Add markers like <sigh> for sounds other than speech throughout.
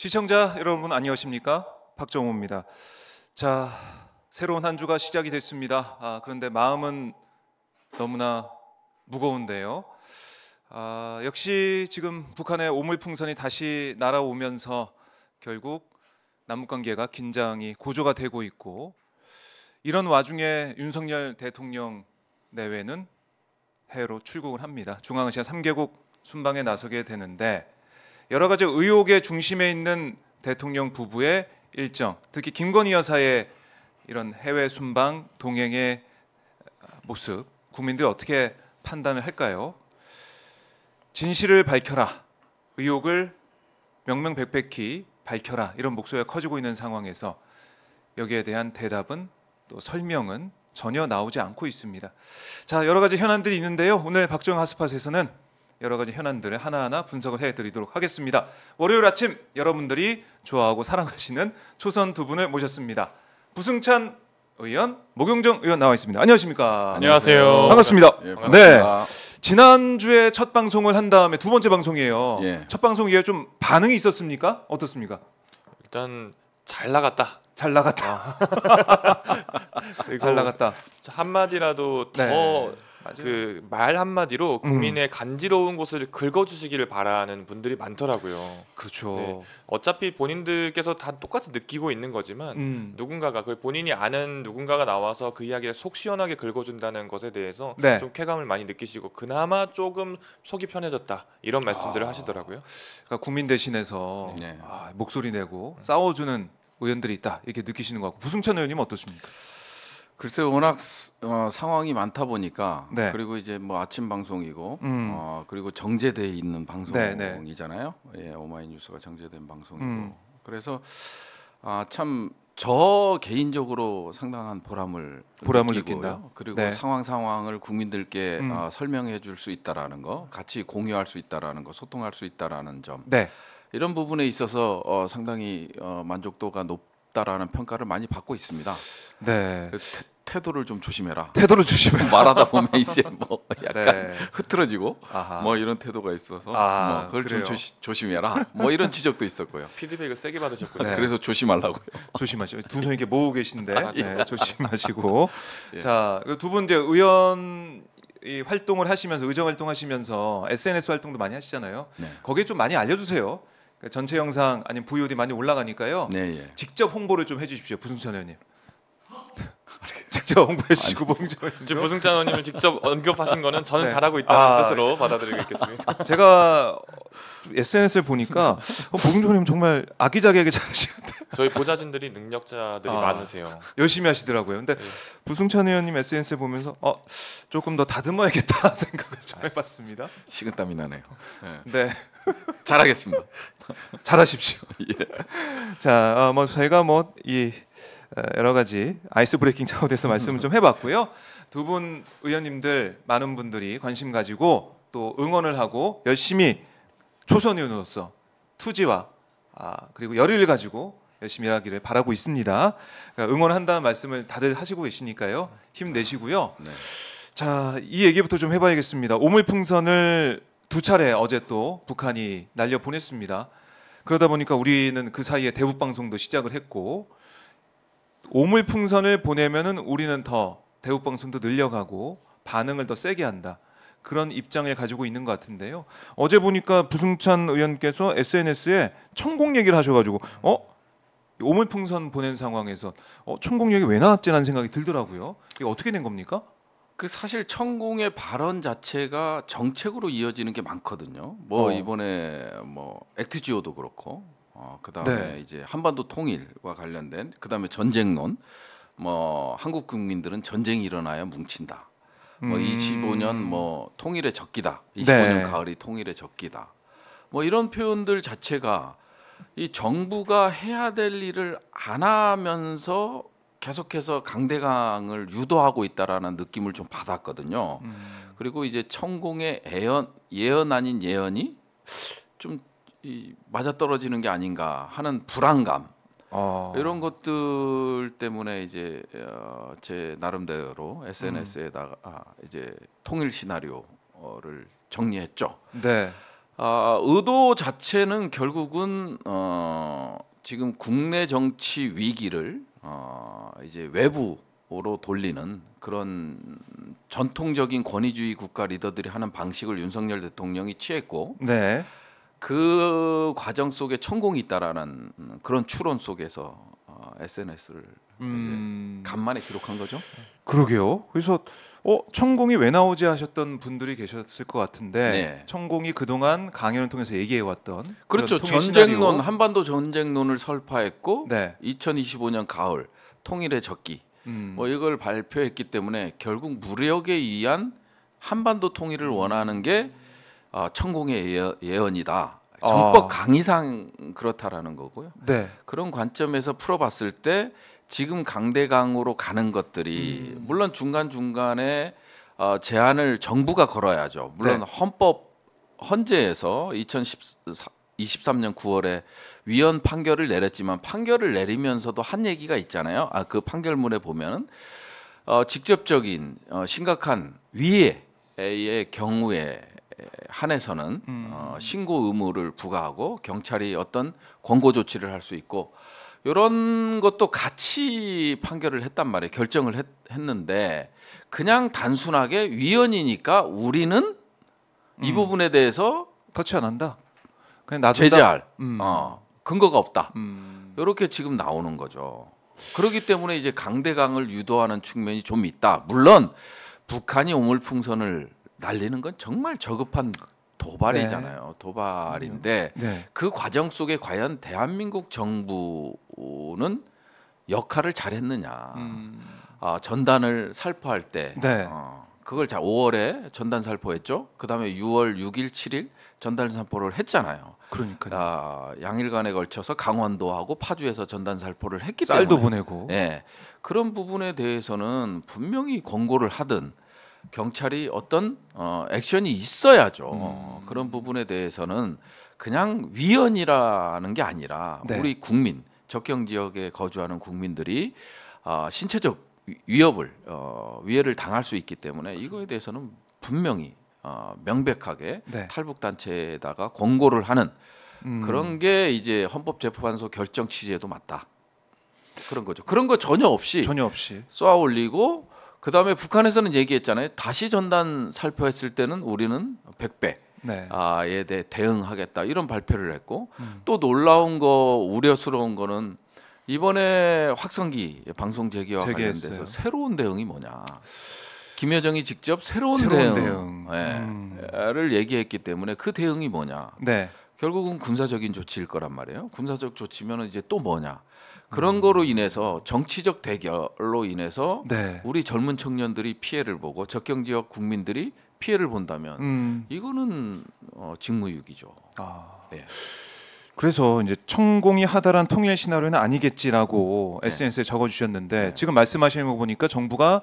시청자 여러분 안녕하십니까? 박정호입니다. 자, 새로운 한 주가 시작이 됐습니다. 아, 그런데 마음은 너무나 무거운데요. 아, 역시 지금 북한의 오물풍선이 다시 날아오면서 결국 남북관계가 긴장이 고조가 되고 있고 이런 와중에 윤석열 대통령 내외는 해외로 출국을 합니다. 중앙아시아 3개국 순방에 나서게 되는데 여러 가지 의혹의 중심에 있는 대통령 부부의 일정, 특히 김건희 여사의 이런 해외 순방 동행의 어, 모습, 국민들이 어떻게 판단을 할까요? 진실을 밝혀라, 의혹을 명명백백히 밝혀라 이런 목소리가 커지고 있는 상황에서 여기에 대한 대답은 또 설명은 전혀 나오지 않고 있습니다. 자 여러 가지 현안들이 있는데요. 오늘 박정하스팟에서는 여러 가지 현안들을 하나하나 분석을 해드리도록 하겠습니다. 월요일 아침 여러분들이 좋아하고 사랑하시는 초선 두 분을 모셨습니다. 부승찬 의원, 목용정 의원 나와 있습니다. 안녕하십니까? 안녕하세요. 반갑습니다. 예, 네. 반갑습니다. 네. 지난주에 첫 방송을 한 다음에 두 번째 방송이에요. 예. 첫 방송 이후에 좀 반응이 있었습니까? 어떻습니까? 일단 잘 나갔다. 잘 나갔다. 아. <laughs> 잘 나갔다. 한마디라도 더 네. 그말 한마디로 음. 국민의 간지러운 곳을 긁어주시기를 바라는 분들이 많더라고요. 그렇죠. 네. 어차피 본인들께서 다 똑같이 느끼고 있는 거지만 음. 누군가가 그 본인이 아는 누군가가 나와서 그 이야기를 속 시원하게 긁어준다는 것에 대해서 네. 좀 쾌감을 많이 느끼시고 그나마 조금 속이 편해졌다 이런 말씀들을 아. 하시더라고요. 그러니까 국민 대신해서 네. 아, 목소리 내고 음. 싸워주는 의원들이 있다 이렇게 느끼시는 것 같고 부승찬 의원님 어떠십니까? 글쎄 워낙 어, 상황이 많다 보니까 네. 그리고 이제 뭐 아침 방송이고 음. 어, 그리고 정제돼 있는 방송이잖아요. 네, 네. 예, 오마이뉴스가 정제된 방송이고 음. 그래서 아, 참 저 개인적으로 상당한 보람을 보람을 느낀다. 그리고 네. 상황 상황을 국민들께 음. 어, 설명해 줄 수 있다라는 거, 같이 공유할 수 있다라는 거, 소통할 수 있다라는 점. 네. 이런 부분에 있어서 어, 상당히 어, 만족도가 높. 있다라는 평가를 많이 받고 있습니다. 네. 그 태도를 좀 조심해라. 태도를 조심해. 뭐 말하다 보면 이제 뭐 <laughs> 네. 약간 네. 흐트러지고 아하. 뭐 이런 태도가 있어서 아, 뭐 그걸 그래요. 좀 조시, 조심해라. 뭐 이런 지적도 있었고요. <laughs> 피드백을 세게 받으셨군요. 네. 그래서 조심하려고 <laughs> 조심하시고 두손 이렇게 모으고 계신데 아, 네. 네. 조심하시고 예. 자두 그 분 이제 의원 이 활동을 하시면서 의정 활동하시면서 SNS 활동도 많이 하시잖아요. 네. 거기에 좀 많이 알려주세요. 그러니까 전체 영상 아니면 VOD 많이 올라가니까요. 네, 예. 직접 홍보를 좀 해주십시오, 부승찬 의원님. <laughs> 직접 홍보해 주시고 봉정 지금 부승찬 의원님을 직접 언급하신 거는 저는 네. 잘하고 있다는 아, 뜻으로 예. 받아들이겠습니다. 제가 SNS를 보니까 어, 보금조님 정말 아기자기하게 <laughs> 잘하시는데 저희 보좌진들이 능력자들이 아, 많으세요. 열심히 하시더라고요. 근데 네. 부승찬 의원님 SNS 보면서 어, 조금 더 다듬어야겠다 <laughs> 생각을 좀 아, 해봤습니다. 식은땀이 나네요. 네. 네. 잘하겠습니다. <laughs> 잘하십시오. 예. 자, 어, 뭐 저희가 뭐이 어, 여러 가지 아이스 브레이킹 차원에서 말씀을 좀 해봤고요. 두 분 의원님들 많은 분들이 관심 가지고 또 응원을 하고 열심히 조선의원으로서 투지와 아, 그리고 열의를 가지고 열심히 일하기를 바라고 있습니다. 그러니까 응원한다는 말씀을 다들 하시고 계시니까요. 힘내시고요. 네. 자, 이 얘기부터 좀 해봐야겠습니다. 오물풍선을 두 차례 어제 또 북한이 날려 보냈습니다. 그러다 보니까 우리는 그 사이에 대북 방송도 시작을 했고 오물풍선을 보내면 우리는 더 대북 방송도 늘려가고 반응을 더 세게 한다. 그런 입장을 가지고 있는 것 같은데요. 어제 보니까 부승찬 의원께서 SNS에 천공 얘기를 하셔가지고 어 오물풍선 보낸 상황에서 어, 천공 얘기 왜 나왔지라는 생각이 들더라고요. 이게 어떻게 된 겁니까? 그 사실 천공의 발언 자체가 정책으로 이어지는 게 많거든요. 뭐 어. 이번에 뭐 액트지오도 그렇고 어, 그다음에 네. 이제 한반도 통일과 관련된 그다음에 전쟁론 뭐 한국 국민들은 전쟁이 일어나야 뭉친다. 뭐 25년 음. 뭐 통일의 적기다. 25년 네. 가을이 통일의 적기다. 뭐 이런 표현들 자체가 이 정부가 해야 될 일을 안 하면서 계속해서 강대강을 유도하고 있다라는 느낌을 좀 받았거든요. 음. 그리고 이제 천공의 예언 예언 아닌 예언이 좀 이, 맞아떨어지는 게 아닌가 하는 불안감 어. 이런 것들 때문에 이제 어, 제 나름대로 SNS에다가 음. 아, 이제 통일 시나리오를 정리했죠. 네. 아, 의도 자체는 결국은 어, 지금 국내 정치 위기를 어, 이제 외부로 돌리는 그런 전통적인 권위주의 국가 리더들이 하는 방식을 윤석열 대통령이 취했고. 네. 그 과정 속에 천공이 있다라는 그런 추론 속에서 어, SNS를 음... 간만에 기록한 거죠. 그러게요. 그래서 어 천공이 왜 나오지 하셨던 분들이 계셨을 것 같은데 네. 천공이 그동안 강연을 통해서 얘기해 왔던 그렇죠. 전쟁론 시나리오. 한반도 전쟁론을 설파했고 네. 2025년 가을 통일의 적기 음. 뭐 이걸 발표했기 때문에 결국 무력에 의한 한반도 통일을 원하는 게 어, 천공의 예언, 이다 아. 정법 아. 강의상 그렇다라는 거고요. 네. 그런 관점에서 풀어봤을 때 지금 강대강으로 가는 것들이 음. 물론 중간 중간에 어, 제안을 정부가 걸어야죠. 물론 네. 헌법 헌재에서 2 0 23년 9월에 위헌 판결을 내렸지만 판결을 내리면서도 한 얘기가 있잖아요. 아그 판결문에 보면 어, 직접적인 어, 심각한 위해의 경우에 한에서는 음. 어, 신고 의무를 부과하고 경찰이 어떤 권고 조치를 할 수 있고 이런 것도 같이 판결을 했단 말이에요. 결정을 했, 했는데 그냥 단순하게 위헌이니까 우리는 음. 이 부분에 대해서 터치 안 한다. 그냥 놔 제재할 음. 어, 근거가 없다. 이렇게 음. 지금 나오는 거죠. 그렇기 때문에 이제 강대강을 유도하는 측면이 좀 있다. 물론 북한이 오물풍선을 날리는 건 정말 저급한 도발이잖아요. 네. 도발인데 네. 그 과정 속에 과연 대한민국 정부는 역할을 잘했느냐. 음. 어, 전단을 살포할 때 네. 어, 그걸 자 5월에 전단 살포했죠. 그다음에 6월 6일, 7일 전단 살포를 했잖아요. 그러니까 아, 양일간에 걸쳐서 강원도하고 파주에서 전단 살포를 했기 쌀도 때문에 쌀도 보내고. 예. 그런 부분에 대해서는 분명히 권고를 하든 경찰이 어떤 어, 액션이 있어야죠. 음. 그런 부분에 대해서는 그냥 위헌이라는 게 아니라 네. 우리 국민 적경 지역에 거주하는 국민들이 어, 신체적 위협을 어, 위해를 당할 수 있기 때문에 이거에 대해서는 분명히 어, 명백하게 네. 탈북 단체에다가 권고를 하는 음. 그런 게 이제 헌법재판소 결정 취지에도 맞다. 그런 거죠. 그런 거 전혀 없이 전혀 없이 쏘아 올리고 그 다음에 북한에서는 얘기했잖아요. 다시 전단 살포했을 때는 우리는 100배. 네. 아에 대해 대응하겠다 이런 발표를 했고 음. 또 놀라운 거 우려스러운 거는 이번에 확성기 방송 재개와 관련돼서 새로운 대응이 뭐냐 김여정이 직접 새로운, 새로운 대응. 대응을 예, 음. 얘기했기 때문에 그 대응이 뭐냐 네. 결국은 군사적인 조치일 거란 말이에요 군사적 조치면 이제 또 뭐냐 그런 음. 거로 인해서 정치적 대결로 인해서 네. 우리 젊은 청년들이 피해를 보고 적경 지역 국민들이 피해를 본다면 음. 이거는 어, 직무유기죠. 아. 예. 그래서 이제 천공이 하다란 통일 시나리오는 아니겠지라고 네. SNS에 적어주셨는데 네. 지금 말씀하시는 거 보니까 정부가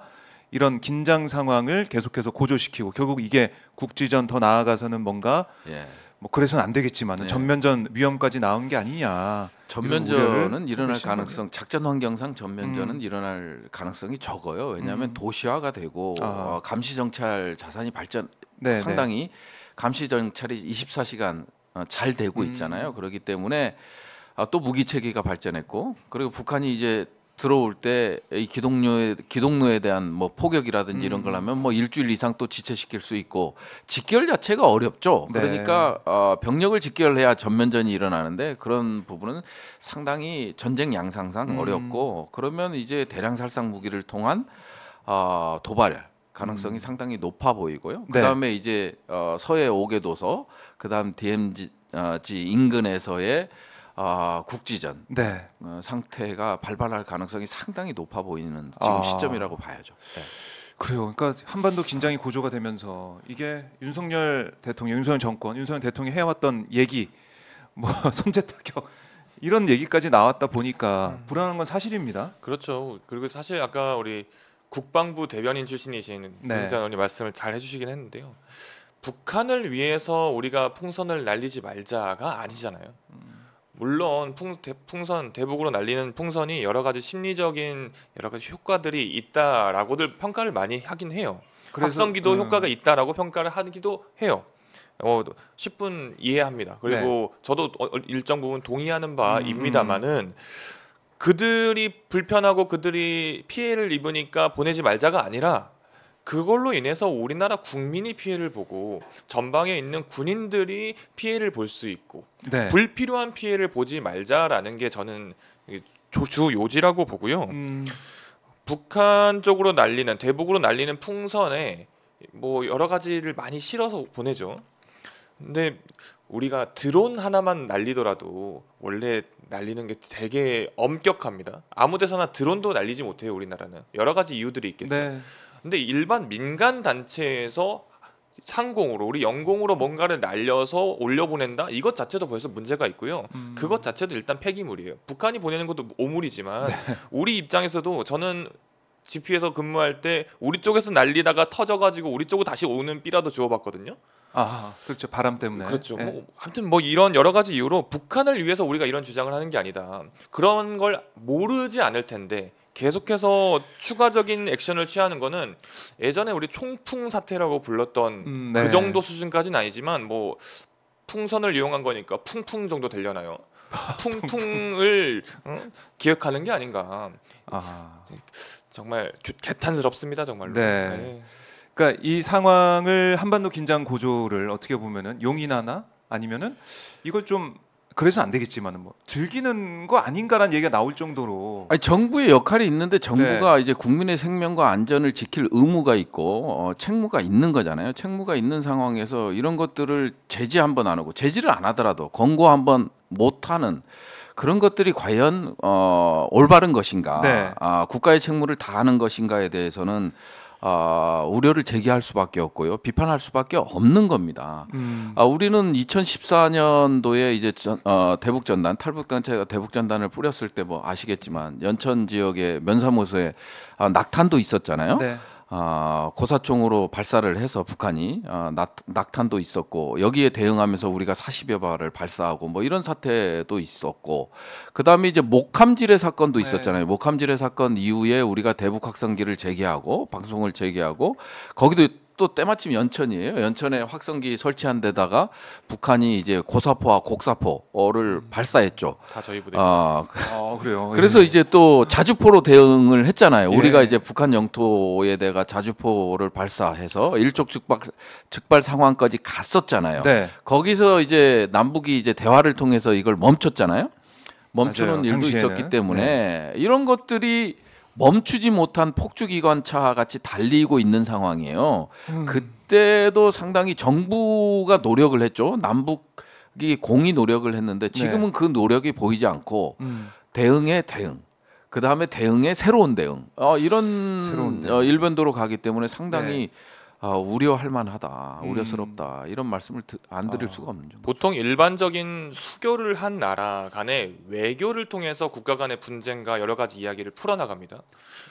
이런 긴장 상황을 계속해서 고조시키고 결국 이게 국지전 더 나아가서는 뭔가 예. 뭐 그래서는 안 되겠지만 네. 전면전 위험까지 나온 게 아니냐. 전면전은 일어날 가능성 작전 환경상 전면전은 음. 일어날 가능성이 적어요. 왜냐하면 음. 도시화가 되고 아. 어, 감시 정찰 자산이 발전 네, 네. 상당히 감시 정찰이 24시간 어, 잘 되고 음. 있잖아요. 음. 그렇기 때문에 아, 또 무기 체계가 발전했고 그리고 북한이 이제 들어올 때 이 기동료에 기동료에 대한 뭐폭격이라든지 음. 이런 걸 음. 하면 뭐 일주일 이상 또 지체시킬 수 있고 직결 자체가 어렵죠. 네. 그러니까 어, 병력을 직결해야 전면전이 일어나는데 그런 부분은 상당히 전쟁 양상상 음. 어렵고 그러면 이제 대량 살상 무기를 통한 어, 도발 가능성이 음. 상당히 높아 보이고요. 네. 그다음에 네. 이제 어, 서해 오개도서 그다음 DMZ 어, 인근에서의 아, 국지전 네. 어, 상태가 발발할 가능성이 상당히 높아 보이는 아. 지금 아. 시점이라고 봐야죠. 네. 그래요. 그러니까 한반도 긴장이 고조가 되면서 이게 윤석열 대통령, 윤석열 정권, 윤석열 대통령이 해왔던 얘기, 뭐 <laughs> 선제 타격 이런 얘기까지 나왔다 보니까 음. 불안한 건 사실입니다. 그렇죠. 그리고 사실 아까 우리 국방부 대변인 출신이신 김자 네. 의 말씀을 잘 해주시긴 했는데요. 북한을 위해서 우리가 풍선을 날리지 말자가 아니잖아요. 음. 물론 풍, 대, 풍선 대북으로 날리는 풍선이 여러 가지 심리적인 여러 가지 효과들이 있다라고들 평가를 많이 하긴 해요. 합성기도 음. 효과가 있다라고 평가를 하기도 해요. 어, 10분 이해합니다. 그리고 네. 저도 어, 어, 일정 부분 동의하는 바입니다만은 음. 그들이 불편하고 그들이 피해를 입으니까 보내지 말자가 아니라 그걸로 인해서 우리나라 국민이 피해를 보고 전방에 있는 군인들이 피해를 볼 수 있고 네. 불필요한 피해를 보지 말자라는 게 저는 주 요지라고 보고요. 음. 북한 쪽으로 날리는 대북으로 날리는 풍선에 뭐 여러 가지를 많이 실어서 보내죠. 근데 우리가 드론 하나만 날리더라도 원래 날리는 게 되게 엄격합니다. 아무 데서나 드론도 날리지 못해요 우리나라는 여러 가지 이유들이 있겠죠. 네. 근데 일반 민간 단체에서 상공으로 우리 영공으로 뭔가를 날려서 올려보낸다 이것 자체도 벌써 문제가 있고요 음. 그것 자체도 일단 폐기물이에요 북한이 보내는 것도 오물이지만 네. <laughs> 우리 입장에서도 저는 GP에서 근무할 때 우리 쪽에서 날리다가 터져가지고 우리 쪽으로 다시 오는 삐라도 주워봤거든요. 아 그렇죠 바람 때문에 그렇죠. 네. 뭐, 하여튼뭐 이런 여러 가지 이유로 북한을 위해서 우리가 이런 주장을 하는 게 아니다. 그런 걸 모르지 않을 텐데 계속해서 추가적인 액션을 취하는 거는 예전에 우리 총풍 사태라고 불렀던 음, 그 네. 그 정도 수준까지는 아니지만 뭐 풍선을 이용한 거니까 풍풍 정도 되려나요? <laughs> 풍풍을 어? 기억하는게 아닌가. 아. 정말 개탄스럽습니다 정말로. 네. 네. 그러니까 이 상황을 한반도 긴장 고조를 어떻게 보면은 용인하나 아니면은 이걸 좀 그래서 안 되겠지만 뭐 즐기는 거 아닌가라는 얘기가 나올 정도로 아니, 정부의 역할이 있는데 정부가 네. 이제 국민의 생명과 안전을 지킬 의무가 있고 어, 책무가 있는 거잖아요. 책무가 있는 상황에서 이런 것들을 제지 한번 안 하고 제지를 안 하더라도 권고 한번 못 하는 그런 것들이 과연 어, 올바른 것인가? 네. 아, 국가의 책무를 다하는 것인가에 대해서는 아, 우려를 제기할 수밖에 없고요. 비판할 수밖에 없는 겁니다. 음. 아, 우리는 2014년도에 이제 전, 어, 대북전단, 탈북단체가 대북전단을 뿌렸을 때 뭐 아시겠지만 연천 지역의 면사무소에 아, 낙탄도 있었잖아요. 네. 어, 고사총으로 발사를 해서 북한이 어, 낙, 탄도 있었고 여기에 대응하면서 우리가 40여 발을 발사하고 뭐 이런 사태도 있었고 그다음에 이제 목함지뢰 사건도 네. 있었잖아요. 네. 목함지뢰 사건 이후에 우리가 대북 확성기를 재개하고 방송을 재개하고 거기도 또 때마침 연천이에요. 연천에 확성기 설치한 데다가 북한이 이제 고사포와 곡사포를 음. 발사했죠. 다 저희 부대. 아, 아 그래요. <laughs> 그래서 예. 이제 또 자주포로 대응을 했잖아요. 예. 우리가 이제 북한 영토에 대가 자주포를 발사해서 일촉 즉발 즉발 상황까지 갔었잖아요. 네. 거기서 이제 남북이 이제 대화를 통해서 이걸 멈췄잖아요. 멈추는 맞아요. 일도 당시에는. 있었기 때문에 네. 이런 것들이 멈추지 못한 폭주기관차와 같이 달리고 있는 상황이에요. 음. 그때도 상당히 정부가 노력을 했죠. 남북이 공이 노력을 했는데 네. 지금은 네. 그 노력이 보이지 않고 음. 대응에 대응. 그 다음에 대응에 새로운 대응. 어, 이런 어, 대응. 어, 일변도로 가기 때문에 상당히 네. 아, 우려할 만하다, 음. 우려스럽다 이런 말씀을 드, 안 드릴 아, 수가 없는 거 보통 일반적인 수교를 한 나라 간에 외교를 통해서 국가 간의 분쟁과 여러 가지 이야기를 풀어나갑니다.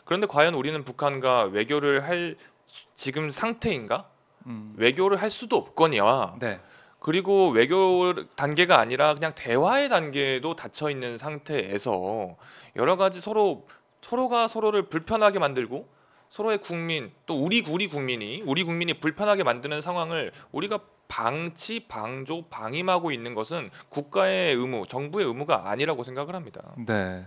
그런데 과연 우리는 북한과 외교를 할 수, 지금 상태인가? 음. 외교를 할 수도 없거니와 네. 그리고 외교 단계가 아니라 그냥 대화의 단계에도 닫혀 있는 상태에서 여러 가지 서로 서로가 서로를 불편하게 만들고 서로의 국민 또 우리 우리 국민이 우리 국민이 불편하게 만드는 상황을 우리가 방치, 방조, 방임하고 있는 것은 국가의 의무, 정부의 의무가 아니라고 생각을 합니다. 네.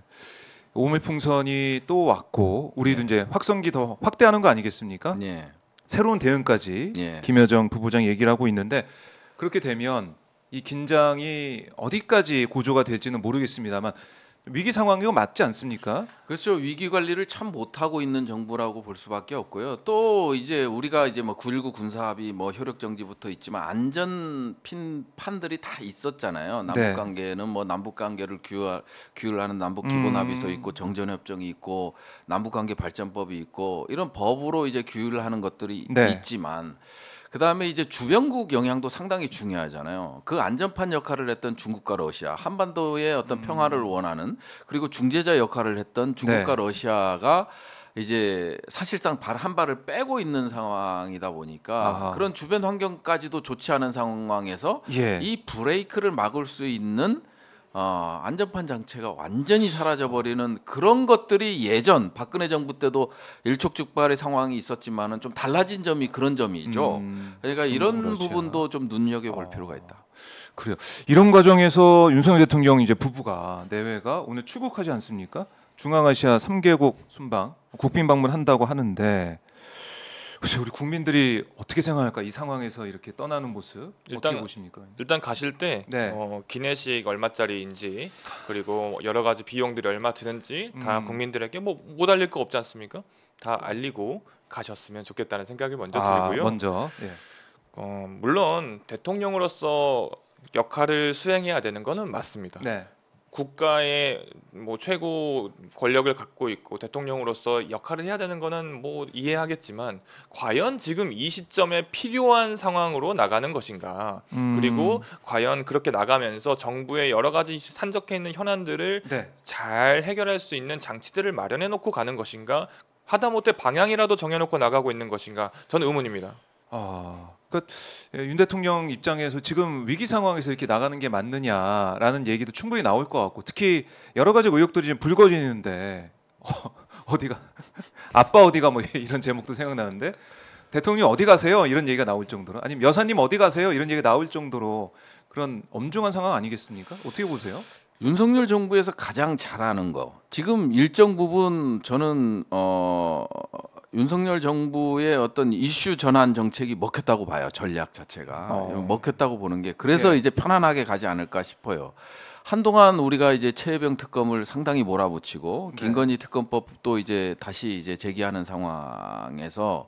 오물풍선이 또 왔고 우리도 네. 이제 확성기 더 확대하는 거 아니겠습니까? 네. 새로운 대응까지 네. 김여정 부부장 얘기를 하고 있는데 그렇게 되면 이 긴장이 어디까지 고조가 될지는 모르겠습니다만 위기 상황이고 맞지 않습니까? 그렇죠. 위기 관리를 참 못하고 있는 정부라고 볼 수밖에 없고요. 또 이제 우리가 이제 뭐 9.19 군사합의 뭐 효력 정지부터 있지만 안전 핀 판들이 다 있었잖아요. 네. 남북 관계는 뭐 남북 관계를 규율, 규율하는 남북 기본 음. 합의서 있고 정전 협정이 있고 남북 관계 발전법이 있고 이런 법으로 이제 규율 하는 것들이 네. 있지만 그 다음에 이제 주변국 영향도 상당히 중요하잖아요. 그 안전판 역할을 했던 중국과 러시아, 한반도의 어떤 음. 평화를 원하는 그리고 중재자 역할을 했던 중국과 네. 러시아가 이제 사실상 발 한 발을 빼고 있는 상황이다 보니까 아하. 그런 주변 환경까지도 좋지 않은 상황에서 예. 이 브레이크를 막을 수 있는 어, 안전판 장치가 완전히 사라져버리는 그런 것들이 예전 박근혜 정부 때도 일촉즉발의 상황이 있었지만은 좀 달라진 점이 그런 점이죠. 음, 그러니까 이런 그렇죠. 부분도 좀 눈여겨볼 어. 필요가 있다. 그래요. 이런 과정에서 윤석열 대통령 이제 부부가 내외가 오늘 출국하지 않습니까? 중앙아시아 3개국 순방 국빈 방문한다고 하는데 글쎄 우리 국민들이 어떻게 생각할까 이 상황에서 이렇게 떠나는 모습 일단, 어떻게 보십니까? 일단 가실 때 네. 어, 기내식 얼마짜리인지 그리고 여러 가지 비용들이 얼마 드는지 다 음. 국민들에게 뭐 못 알릴 거 없지 않습니까? 다 알리고 가셨으면 좋겠다는 생각을 먼저 아, 드리고요. 먼저 예. 어, 물론 대통령으로서 역할을 수행해야 되는 거는 맞습니다. 네. 국가의 뭐 최고 권력을 갖고 있고 대통령으로서 역할을 해야 되는 거는 뭐 이해하겠지만 과연 지금 이 시점에 필요한 상황으로 나가는 것인가 음. 그리고 과연 그렇게 나가면서 정부의 여러 가지 산적해 있는 현안들을 네. 잘 해결할 수 있는 장치들을 마련해 놓고 가는 것인가 하다못해 방향이라도 정해놓고 나가고 있는 것인가 저는 의문입니다. 어... 그러니까 예, 윤 대통령 입장에서 지금 위기 상황에서 이렇게 나가는 게 맞느냐라는 얘기도 충분히 나올 것 같고 특히 여러 가지 의혹들이 지금 불거지는데 <laughs> 어, 디가 <laughs> 아빠 어디가 뭐 <laughs> 이런 제목도 생각나는데 대통령 어디 가세요 이런 얘기가 나올 정도로 아니면 여사님 어디 가세요 이런 얘기가 나올 정도로 그런 엄중한 상황 아니겠습니까? 어떻게 보세요? 윤석열 정부에서 가장 잘하는 거 지금 일정 부분 저는 어 윤석열 정부의 어떤 이슈 전환 정책이 먹혔다고 봐요 전략 자체가 어. 먹혔다고 보는 게 그래서 예. 이제 편안하게 가지 않을까 싶어요. 한동안 우리가 이제 최혜병 특검을 상당히 몰아붙이고 네. 김건희 특검법도 이제 다시 이제 제기하는 상황에서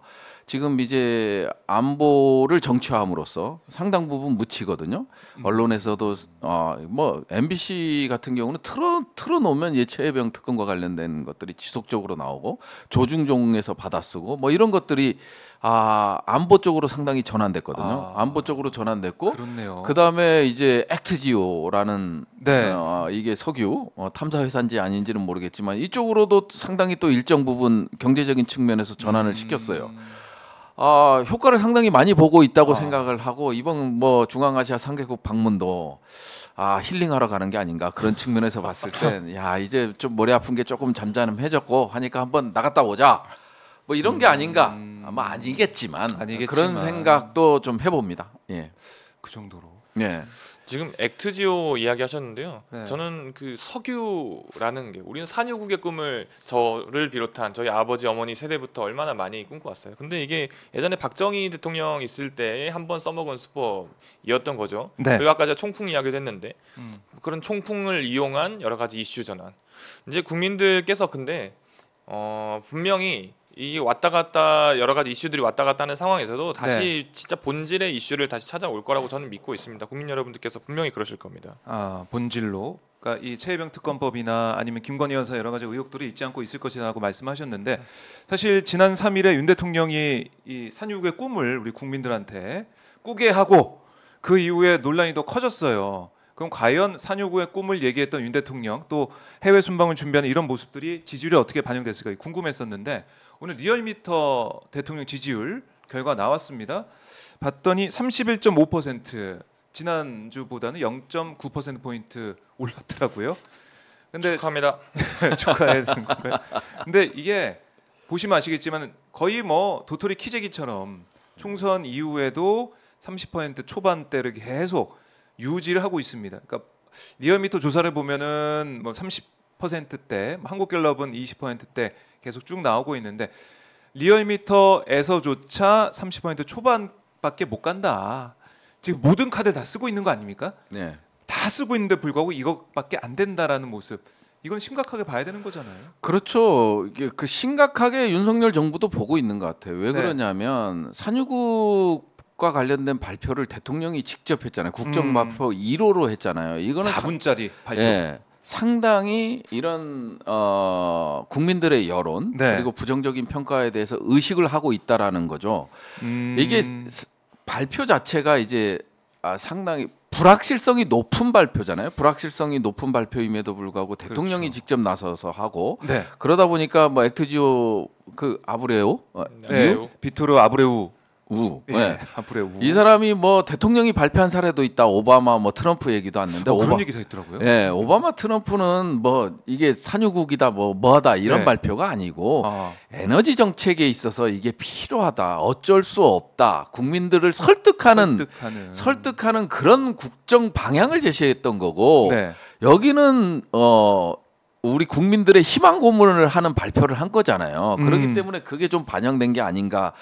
지금 이제 안보를 정치화함으로써 상당 부분 묻히거든요. 음. 언론에서도 어뭐 MBC 같은 경우는 틀어 틀어놓으면 예체해병 특검과 관련된 것들이 지속적으로 나오고 조중종에서 받아쓰고 뭐 이런 것들이 아 안보 쪽으로 상당히 전환됐거든요. 아, 안보 쪽으로 전환됐고 그 그다음에 이제 액트지오라는 네. 어, 이게 석유 어, 탐사 회사인지 아닌지는 모르겠지만 이쪽으로도 상당히 또 일정 부분 경제적인 측면에서 전환을 음. 시켰어요. 어, 효과를 상당히 많이 보고 있다고 아. 생각을 하고 이번 뭐 중앙아시아 상계국 방문도 아 힐링하러 가는 게 아닌가 그런 측면에서 봤을 땐 야 <laughs> 이제 좀 머리 아픈 게 조금 잠잠해졌고 하니까 한번 나갔다 오자 뭐 이런 게 음. 아닌가 아마 아니겠지만, 아니겠지만. 그런 생각도 좀 해봅니다. 예, 그 정도로. 예. 지금 액트지오 이야기 하셨는데요. 네. 저는 그 석유라는 게 우리는 산유국의 꿈을 저를 비롯한 저희 아버지 어머니 세대부터 얼마나 많이 꿈꿔왔어요. 근데 이게 예전에 박정희 대통령 있을 때에한번 써먹은 수법이었던 거죠. 네. 그리고 아까 제가 총풍 이야기도 했는데 음. 그런 총풍을 이용한 여러 가지 이슈 전환. 이제 국민들께서 근데 어 분명히 이 왔다 갔다 여러 가지 이슈들이 왔다 갔다 하는 상황에서도 네. 다시 네. 진짜 본질의 이슈를 다시 찾아올 거라고 저는 믿고 있습니다. 국민 여러분들께서 분명히 그러실 겁니다. 아 본질로 그러니까 이 최혜병 특검법이나 아니면 김건희 여사 여러 가지 의혹들이 있지 않고 있을 것이라고 말씀하셨는데 사실 지난 3일에 윤 대통령이 이 산유국의 꿈을 우리 국민들한테 꾸게 하고 그 이후에 논란이 더 커졌어요. 그럼 과연 산유구의 꿈을 얘기했던 윤 대통령 또 해외 순방을 준비하는 이런 모습들이 지지율에 어떻게 반영됐을까 궁금했었는데 오늘 리얼미터 대통령 지지율 결과 나왔습니다. 봤더니 31.5% 지난주보다는 0.9% 포인트 올랐더라고요. 근데 축하합니다. <laughs> 축하해야 되는 거예요. 근데 이게 보시면 아시겠지만 거의 뭐 도토리 키재기처럼 총선 이후에도 30% 초반대를 계속 유지를 하고 있습니다. 그러니까 리얼미터 조사를 보면은 뭐 30%대, 한국갤럽은 20%대 계속 쭉 나오고 있는데 리얼미터에서조차 30% 초반밖에 못 간다. 지금 모든 카드 다 쓰고 있는 거 아닙니까? 네. 다 쓰고 있는데 불구하고 이것밖에 안 된다라는 모습. 이건 심각하게 봐야 되는 거잖아요. 그렇죠. 이게 그 심각하게 윤석열 정부도 보고 있는 것 같아요. 왜 네. 그러냐면 산유국과 관련된 발표를 대통령이 직접 했잖아요. 국정발표 음. 1호로 했잖아요. 이거는 4분짜리 발표. 예. 상당히 이런 어, 국민들의 여론 네. 그리고 부정적인 평가에 대해서 의식을 하고 있다라는 거죠. 음... 이게 발표 자체가 이제 아, 상당히 불확실성이 높은 발표잖아요. 불확실성이 높은 발표임에도 불구하고 그렇죠. 대통령이 그렇죠. 직접 나서서 하고 네. 그러다 보니까 뭐 액트지오 그 아브레오 어, 네. 비토르 아브레우 우. 예. 네. 한풀의 우. 이 사람이 뭐 대통령이 발표한 사례도 있다. 오바마 뭐 트럼프 얘기도 어, 왔는데 어, 오바... 그런 얘기도 있더라고요. 예, 오바마 트럼프는 뭐 이게 산유국이다 뭐 뭐하다 이런 네. 발표가 아니고 아. 에너지 정책에 있어서 이게 필요하다. 어쩔 수 없다. 국민들을 설득하는 설득하는, 설득하는 그런 국정 방향을 제시했던 거고 네. 여기는 어 우리 국민들의 희망 고문을 하는 발표를 한 거잖아요. 그렇기 음. 때문에 그게 좀 반영된 게 아닌가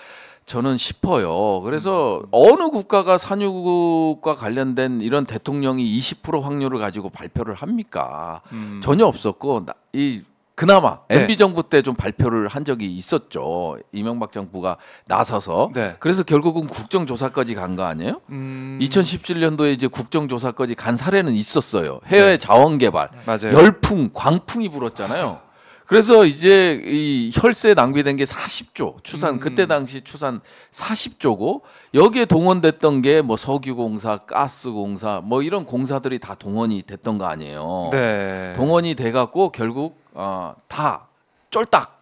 저는 싶어요. 그래서 음. 어느 국가가 산유국과 관련된 이런 대통령이 20% 확률을 가지고 발표를 합니까? 음. 전혀 없었고 나, 이 그나마 네. MB 정부 때 좀 발표를 한 적이 있었죠. 이명박 정부가 나서서. 네. 그래서 결국은 국정조사까지 간 거 아니에요? 음... 2017년도에 이제 국정조사까지 간 사례는 있었어요. 네. 해외 네. 자원개발, 맞아요. 열풍, 광풍이 불었잖아요. 그래서 이제 이 혈세 낭비된 게 40조 추산 음. 그때 당시 추산 40조고 여기에 동원됐던 게 뭐 석유공사, 가스공사 뭐 이런 공사들이 다 동원이 됐던 거 아니에요. 네. 동원이 돼갖고 결국 어, 다 쫄딱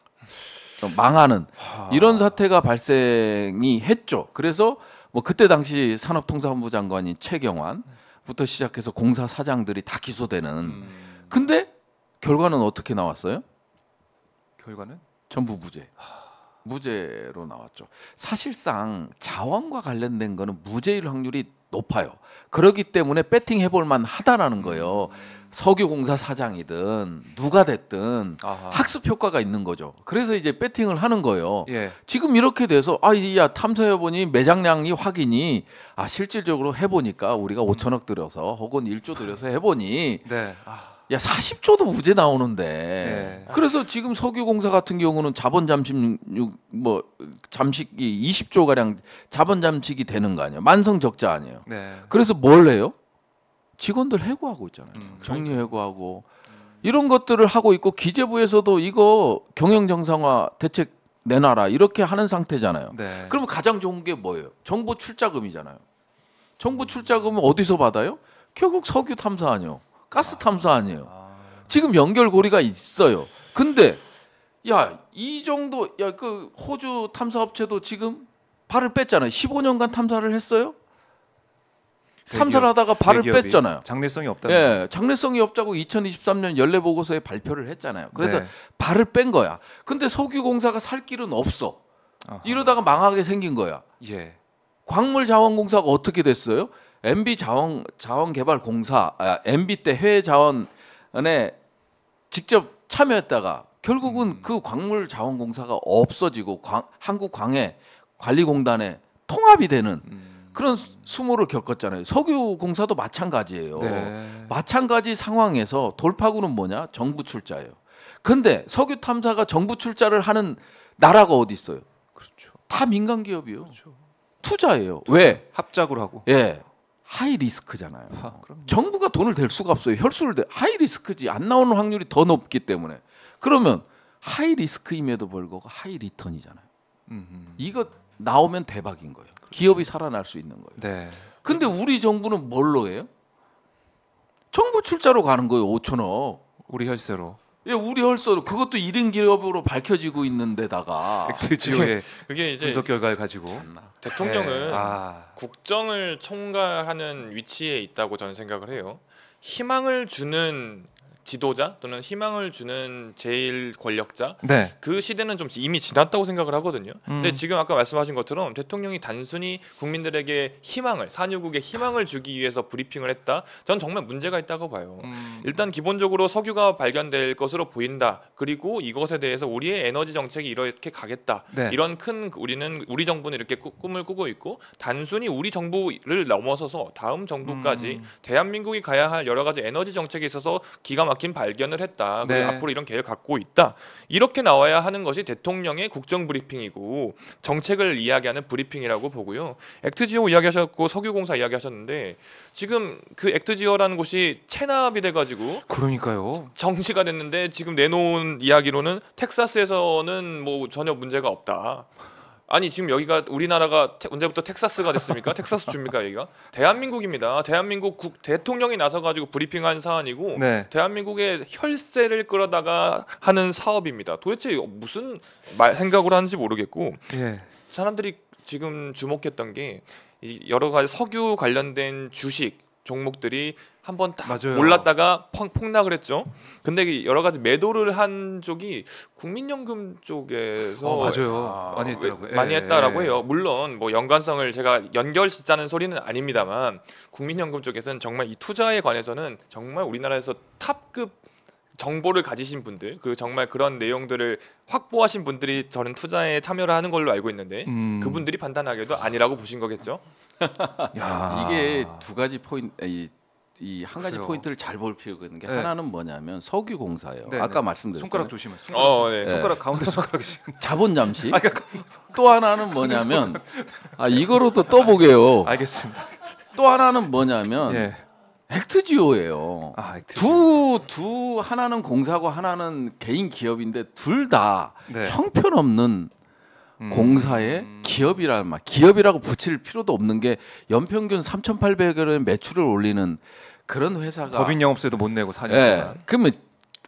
망하는 이런 사태가 발생이 했죠. 그래서 뭐 그때 당시 산업통상부 장관인 최경환부터 시작해서 공사 사장들이 다 기소되는. 음. 근데 결과는 어떻게 나왔어요? 결과는 전부 무죄. 무죄로 나왔죠. 사실상 자원과 관련된 거는 무죄일 확률이 높아요. 그러기 때문에 배팅 해볼 만하다라는 거예요. 석유공사 사장이든 누가 됐든 아하. 학습 효과가 있는 거죠. 그래서 이제 배팅을 하는 거예요. 예. 지금 이렇게 돼서 아야 탐사해 보니 매장량이 확인이 아 실질적으로 해보니까 우리가 5천억 들여서 혹은 1조 들여서 해보니 네. 아. 야 40조도 우제 나오는데 네. 그래서 지금 석유공사 같은 경우는 자본 잠식 뭐 잠식이 20조 가량 자본 잠식이 되는 거 아니에요 만성 적자 아니에요 네. 그래서 뭘 해요 직원들 해고하고 있잖아요 음, 정리 해고하고 이런 것들을 하고 있고 기재부에서도 이거 경영 정상화 대책 내놔라 이렇게 하는 상태잖아요 네. 그러면 가장 좋은 게 뭐예요 정부 출자금이잖아요 정부 출자금은 어디서 받아요 결국 석유 탐사 아니요 가스 탐사 아니에요. 지금 연결고리가 있어요. 근데 야, 이 정도 야 그 호주 탐사 업체도 지금 발을 뺐잖아요. 15년간 탐사를 했어요. 탐사를 하다가 발을 뺐잖아요. 장래성이 없다. 예, 장래성이 없다고 2023년 연례 보고서에 발표를 했잖아요. 그래서 네. 발을 뺀 거야. 근데 석유 공사가 살 길은 없어. 아하. 이러다가 망하게 생긴 거야. 예. 광물 자원공사가 어떻게 됐어요? MB 자원 자원개발공사 아, MB 때 해외 자원에 직접 참여했다가 결국은 음. 그 광물 자원공사가 없어지고 광, 한국 광해 관리공단에 통합이 되는 음. 그런 수모를 겪었잖아요. 석유 공사도 마찬가지예요. 네. 마찬가지 상황에서 돌파구는 뭐냐? 정부 출자예요. 근데 석유 탐사가 정부 출자를 하는 나라가 어디 있어요? 그렇죠. 다 민간 기업이요. 그렇죠. 투자예요. 투자. 왜? 합작을 하고. 예. 하이 리스크잖아요. 아, 정부가 돈을 댈 수가 없어요. 혈수를 대 하이 리스크지 안 나오는 확률이 더 높기 때문에 그러면 하이 리스크임에도 불구하고 하이 리턴이잖아요. 이거 나오면 대박인 거예요. 그렇죠. 기업이 살아날 수 있는 거예요. 네. 근데 우리 정부는 뭘로 해요? 정부 출자로 가는 거예요. 5천억. 우리 혈세로. 예, 우리 헐소로 그것도 1인 기업으로 밝혀지고 있는데다가 그 그게, 그게 이제 분석 결과를 가지고 참나. 대통령은 네. 아. 국정을 총괄하는 위치에 있다고 저는 생각을 해요. 희망을 주는 지도자 또는 희망을 주는 제일 권력자 네. 그 시대는 좀 이미 지났다고 생각을 하거든요. 음. 근데 지금 아까 말씀하신 것처럼 대통령이 단순히 국민들에게 희망을 산유국에 희망을 주기 위해서 브리핑을 했다. 전 정말 문제가 있다고 봐요. 음. 일단 기본적으로 석유가 발견될 것으로 보인다. 그리고 이것에 대해서 우리의 에너지 정책이 이렇게 가겠다. 네. 이런 큰 우리는 우리 정부는 이렇게 꾸, 꿈을 꾸고 있고 단순히 우리 정부를 넘어서서 다음 정부까지 음. 대한민국이 가야 할 여러 가지 에너지 정책에 있어서 기가 막 막힌 발견을 했다. 네. 앞으로 이런 계획 갖고 있다. 이렇게 나와야 하는 것이 대통령의 국정 브리핑이고 정책을 이야기하는 브리핑이라고 보고요. 액트지오 이야기하셨고 석유공사 이야기하셨는데 지금 그 액트지오라는 곳이 체납이 돼가지고 그러니까요. 정시가 됐는데 지금 내놓은 이야기로는 텍사스에서는 뭐 전혀 문제가 없다. 아니 지금 여기가 우리나라가 테, 언제부터 텍사스가 됐습니까? <laughs> 텍사스 주입니까 여기가? 대한민국입니다. 대한민국 국, 대통령이 나서가지고 브리핑한 사안이고 네. 대한민국의 혈세를 끌어다가 하는 사업입니다. 도대체 무슨 말, 생각으로 하는지 모르겠고 예. 사람들이 지금 주목했던 게 여러 가지 석유 관련된 주식 종목들이 한 번 딱 맞아요. 올랐다가 펑 폭락을 했죠. 근데 여러 가지 매도를 한 쪽이 국민연금 쪽에서 어, 맞아요. 아, 많이 했더라고요. 많이 예, 했다라고 예, 예. 해요. 물론 뭐 연관성을 제가 연결 짓자는 소리는 아닙니다만 국민연금 쪽에서는 정말 이 투자에 관해서는 정말 우리나라에서 탑급 정보를 가지신 분들 그 정말 그런 내용들을 확보하신 분들이 저는 투자에 참여를 하는 걸로 알고 있는데 음. 그분들이 판단하기도 아니라고 보신 거겠죠. <laughs> 이게 두 가지 포인트 아, 이, 이한 가지 그래요. 포인트를 잘 볼 필요가 있는 게 네. 하나는 뭐냐면 석유 공사예요. 네 아까 네. 말씀드렸 손가락 조심하세요. 어, 손가락, 어, 네. 손가락 가운데 손가락 <laughs> 자본 잠시 아, 그러니까 또 하나는 뭐냐면 아 이거로도 떠보게요. 알겠습니다. 또 하나는 뭐냐면 예. 액트지오예요. 두두 아, 두 하나는 공사고 하나는 개인 기업인데 둘다 네. 형편없는 음. 공사에 음. 기업이라는 말, 기업이라고 붙일 필요도 없는 게 연평균 3,800여 원 매출을 올리는 그런 회사가 법인 영업세도 못 내고 4년 예, 그러면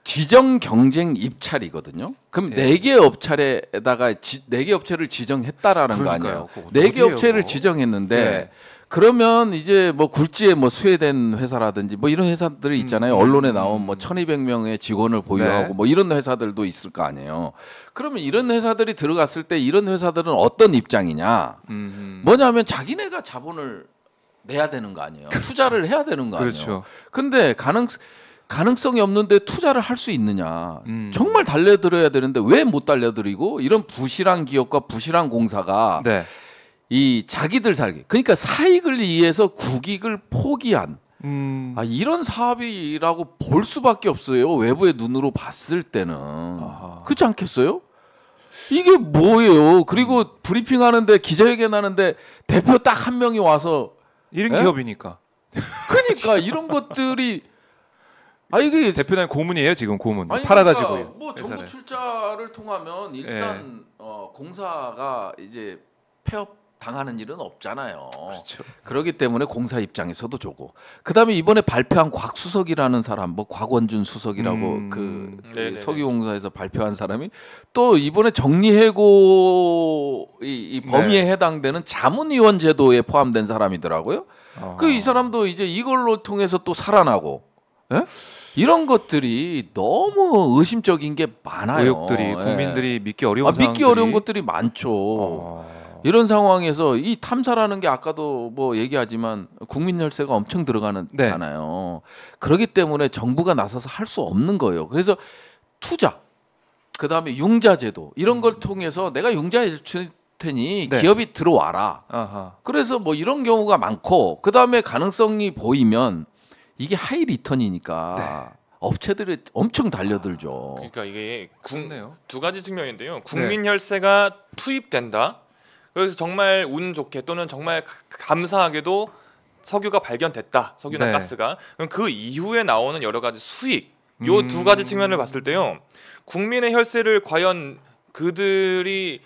지정 경쟁 입찰이거든요. 그럼 예. 네개 업체에다가 네 개 업체를 지정했다라는 그러니까요. 거 아니에요. 네 개 업체를 지정했는데 예. 그러면 이제 뭐 굴지에 뭐 스웨덴 회사라든지 뭐 이런 회사들이 음, 있잖아요. 음. 언론에 음, 나온 뭐 1200명의 음. 직원을 보유하고 네. 뭐 이런 회사들도 있을 거 아니에요. 그러면 이런 회사들이 들어갔을 때 이런 회사들은 어떤 입장이냐? 음. 뭐냐면 자기네가 자본을 내야 되는 거 아니에요. 그렇죠. 투자를 해야 되는 거 그렇죠. 아니에요. 그렇죠. 근데 가능 가능성이 없는데 투자를 할 수 있느냐. 음. 정말 달려들어야 되는데 왜 못 달려들이고 이런 부실한 기업과 부실한 공사가 네. 이 자기들 살기. 그러니까 사익을 위해서 국익을 포기한 음. 아, 이런 사업이라고 볼 수밖에 없어요. 외부의 눈으로 봤을 때는 아하. 그렇지 않겠어요? 이게 뭐예요? 그리고 음. 브리핑 하는데 기자회견 하는데 대표 딱 한 명이 와서 이런 에? 예? 기업이니까. 그러니까 이런 것들이 아 이게 대표단 고문이에요 지금 고문 팔아다 그러니까 뭐 회사를. 정부 출자를 통하면 일단 예. 어, 공사가 이제 폐업 당하는 일은 없잖아요. 그렇죠. 그렇기 때문에 공사 입장에서도 조고. 그다음에 이번에 발표한 곽수석이라는 사람, 뭐 곽원준 수석이라고 음, 그네 네, 석유공사에서 네. 발표한 사람이 또 이번에 정리해고 이, 이 범위에 네. 해당되는 자문위원 제도에 포함된 사람이더라고요. 아. 그이 사람도 이제 이걸로 통해서 또 살아나고. 에? 예? 이런 것들이 너무 의심적인 게 많아요. 의혹들이 예. 국민들이 예. 믿기 어려운 아, 믿기 상황들이... 어려운 것들이 많죠. 어... 이런 상황에서 이 탐사라는 게 아까도 뭐 얘기하지만 국민 혈세가 엄청 들어가는잖아요. 네. 그러기 때문에 정부가 나서서 할 수 없는 거예요. 그래서 투자, 그 다음에 융자제도 이런 걸 음. 통해서 내가 융자해 줄 테니 네. 기업이 들어와라. 아하. 그래서 뭐 이런 경우가 많고 그 다음에 가능성이 보이면 이게 하이 리턴이니까. 네. 업체들이 엄청 달려들죠. 아, 그러니까 이게 국, 두 가지 측면인데요. 네. 국민 혈세가 투입된다. 그래서 정말 운 좋게 또는 정말 감사하게도 석유가 발견됐다. 석유나 네. 가스가. 그럼 그 이후에 나오는 여러 가지 수익 요두 음... 가지 측면을 봤을 때요. 국민의 혈세를 과연 그들이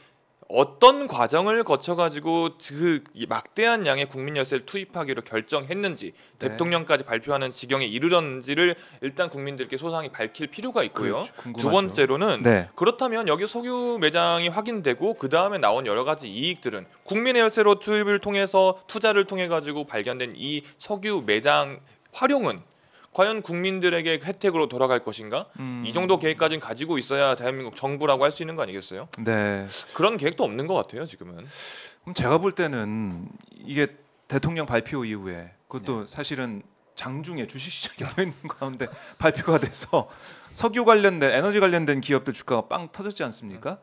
어떤 과정을 거쳐가지고 그 막대한 양의 국민 열세를 투입하기로 결정했는지 네. 대통령까지 발표하는 지경에 이르렀는지를 일단 국민들께 소상히 밝힐 필요가 있고요. 그렇죠. 두 번째로는 네. 그렇다면 여기 석유 매장이 확인되고 그 다음에 나온 여러 가지 이익들은 국민의 열세로 투입을 통해서 투자를 통해 가지고 발견된 이 석유 매장 활용은 과연 국민들에게 혜택으로 돌아갈 것인가 음. 이 정도 계획까지는 가지고 있어야 대한민국 정부라고 할 수 있는 거 아니겠어요? 네. 그런 계획도 없는 것 같아요 지금은. 그럼 제가 볼 때는 이게 대통령 발표 이후에 그것도 네. 사실은 장중에 주식시장이 열린 <laughs> 가운데 발표가 돼서 석유 관련된 에너지 관련된 기업들 주가가 빵 터졌지 않습니까? 음.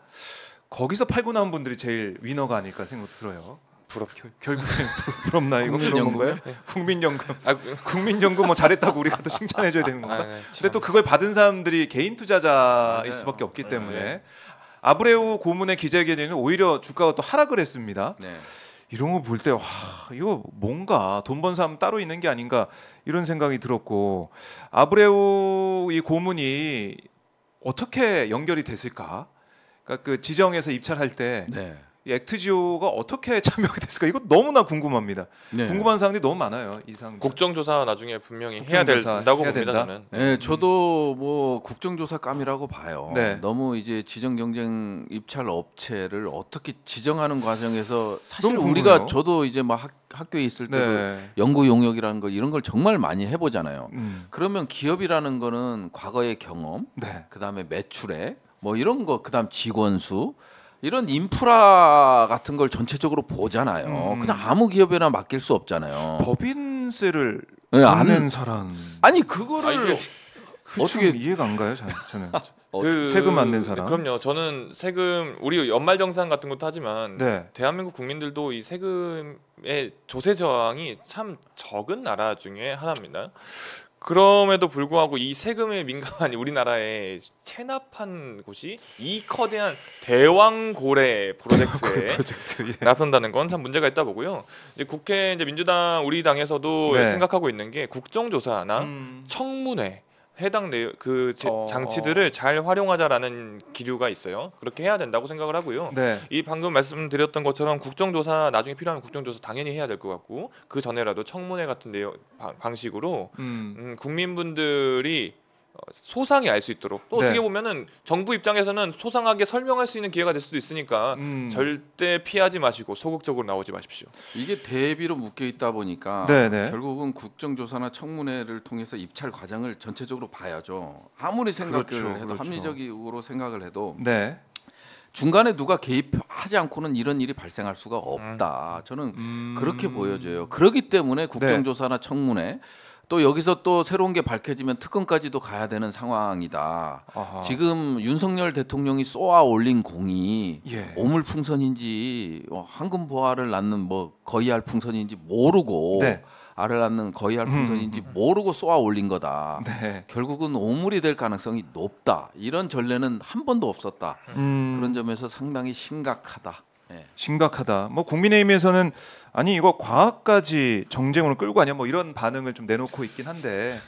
거기서 팔고 나온 분들이 제일 위너가 아닐까 생각 들어요. 부럽 결국 <laughs> <laughs> 부럽나요? 국민연금 네. 네. 국민연금 아, 그 국민연금 뭐 잘했다고 우리가 또 칭찬해줘야 되는 건가? 아, 네, 네 근데 또 그걸 받은 사람들이 개인 투자자일 요 수밖에 없기 때문에 네. 아브레우 고문의 기자회견에는 오히려 주가가 또 하락을 했습니다. 이런 거 볼 때와 이거 뭔가 돈 번 사람 따로 있는 게 아닌가 이런 생각이 들었고 아브레우 이 고문이 어떻게 연결이 됐을까? 그러니까 그 지정에서 입찰할 때. 액트지오가 어떻게 <laughs> 참여가 됐을까? 이거 너무나 궁금합니다. 네. 궁금한 사항들이 너무 많아요. 이상 국정조사 나중에 분명히 해야 된다고 해야 봅니다. 된다? 저는. 네, 저도 뭐 국정조사 감이라고 봐요. 네. 너무 이제 지정 경쟁 입찰 업체를 어떻게 지정하는 과정에서 사실 우리가 저도 이제 막 학, 교에 있을 네. 때도 네. 연구 용역이라는 거 이런 걸 정말 많이 해보잖아요. 음. 그러면 기업이라는 거는 과거의 경험, 네. 그 다음에 매출액, 뭐 이런 거, 그 다음 직원 수 이런 인프라 같은 걸 전체적으로 보잖아요. 음. 그냥 아무 기업에나 맡길 수 없잖아요. 법인세를 네, 사람. 아니 그거를 아, 이게... 어떻게 이해가 안 가요? 저는 <laughs> 어, 그, 세금 안낸 사람. 그럼요. 저는 세금 우리 연말 정산 같은 것도 하지만 네. 대한민국 국민들도 이 세금의 조세 저항이 참 적은 나라 중에 하나입니다. 그럼에도 불구하고 이 세금에 민감한 <laughs> 우리나라에 체납한 곳이 이 커대한 대왕고래 프로젝트에 프로젝트, 예. 나선다는 건 참 문제가 있다 보고요. 이제 국회 이제 민주당 우리 당에서도 네. 생각하고 있는 게 국정조사나 음. 청문회 해당 내용 그 어... 장치들을 잘 활용하자라는 기류가 있어요. 그렇게 해야 된다고 생각을 하고요. 네. 이 방금 말씀드렸던 것처럼 국정조사 나중에 필요하면 국정조사 당연히 해야 될 것 같고 그 전에라도 청문회 같은 내용 방, 식으로 음. 음, 국민분들이 소상히 알 수 있도록 또 네. 어떻게 보면은 정부 입장에서는 소상하게 설명할 수 있는 기회가 될 수도 있으니까 음. 절대 피하지 마시고 소극적으로 나오지 마십시오. 이게 대비로 묶여 있다 보니까 네네. 네. 결국은 국정조사나 청문회를 통해서 입찰 과정을 전체적으로 봐야죠. 아무리 생각을 그렇죠, 해도 그렇죠. 합리적으로 생각을 해도 네. 중간에 누가 개입하지 않고는 이런 일이 발생할 수가 없다. 음. 저는 음. 그렇게 보여져요. 그렇기 때문에 국정조사나 청문회 또 여기서 또 새로운 게 밝혀지면 특검까지도 가야 되는 상황이다. 아하. 지금 윤석열 대통령이 쏘아 올린 공이 예. 오물풍선인지 뭐 황금 보화를 낳는 뭐 거의알 풍선인지 모르고 네. 알을 낳는 거의알 풍선인지 음. 모르고 쏘아 올린 거다. 네. 결국은 오물이 될 가능성이 높다. 이런 전례는 한 번도 없었다. 음. 그런 점에서 상당히 심각하다. 예. 심각하다. 뭐 국민의힘에서는 아니 이거 과학까지 정쟁으로 끌고 가냐 뭐 이런 반응을 좀 내놓고 있긴 한데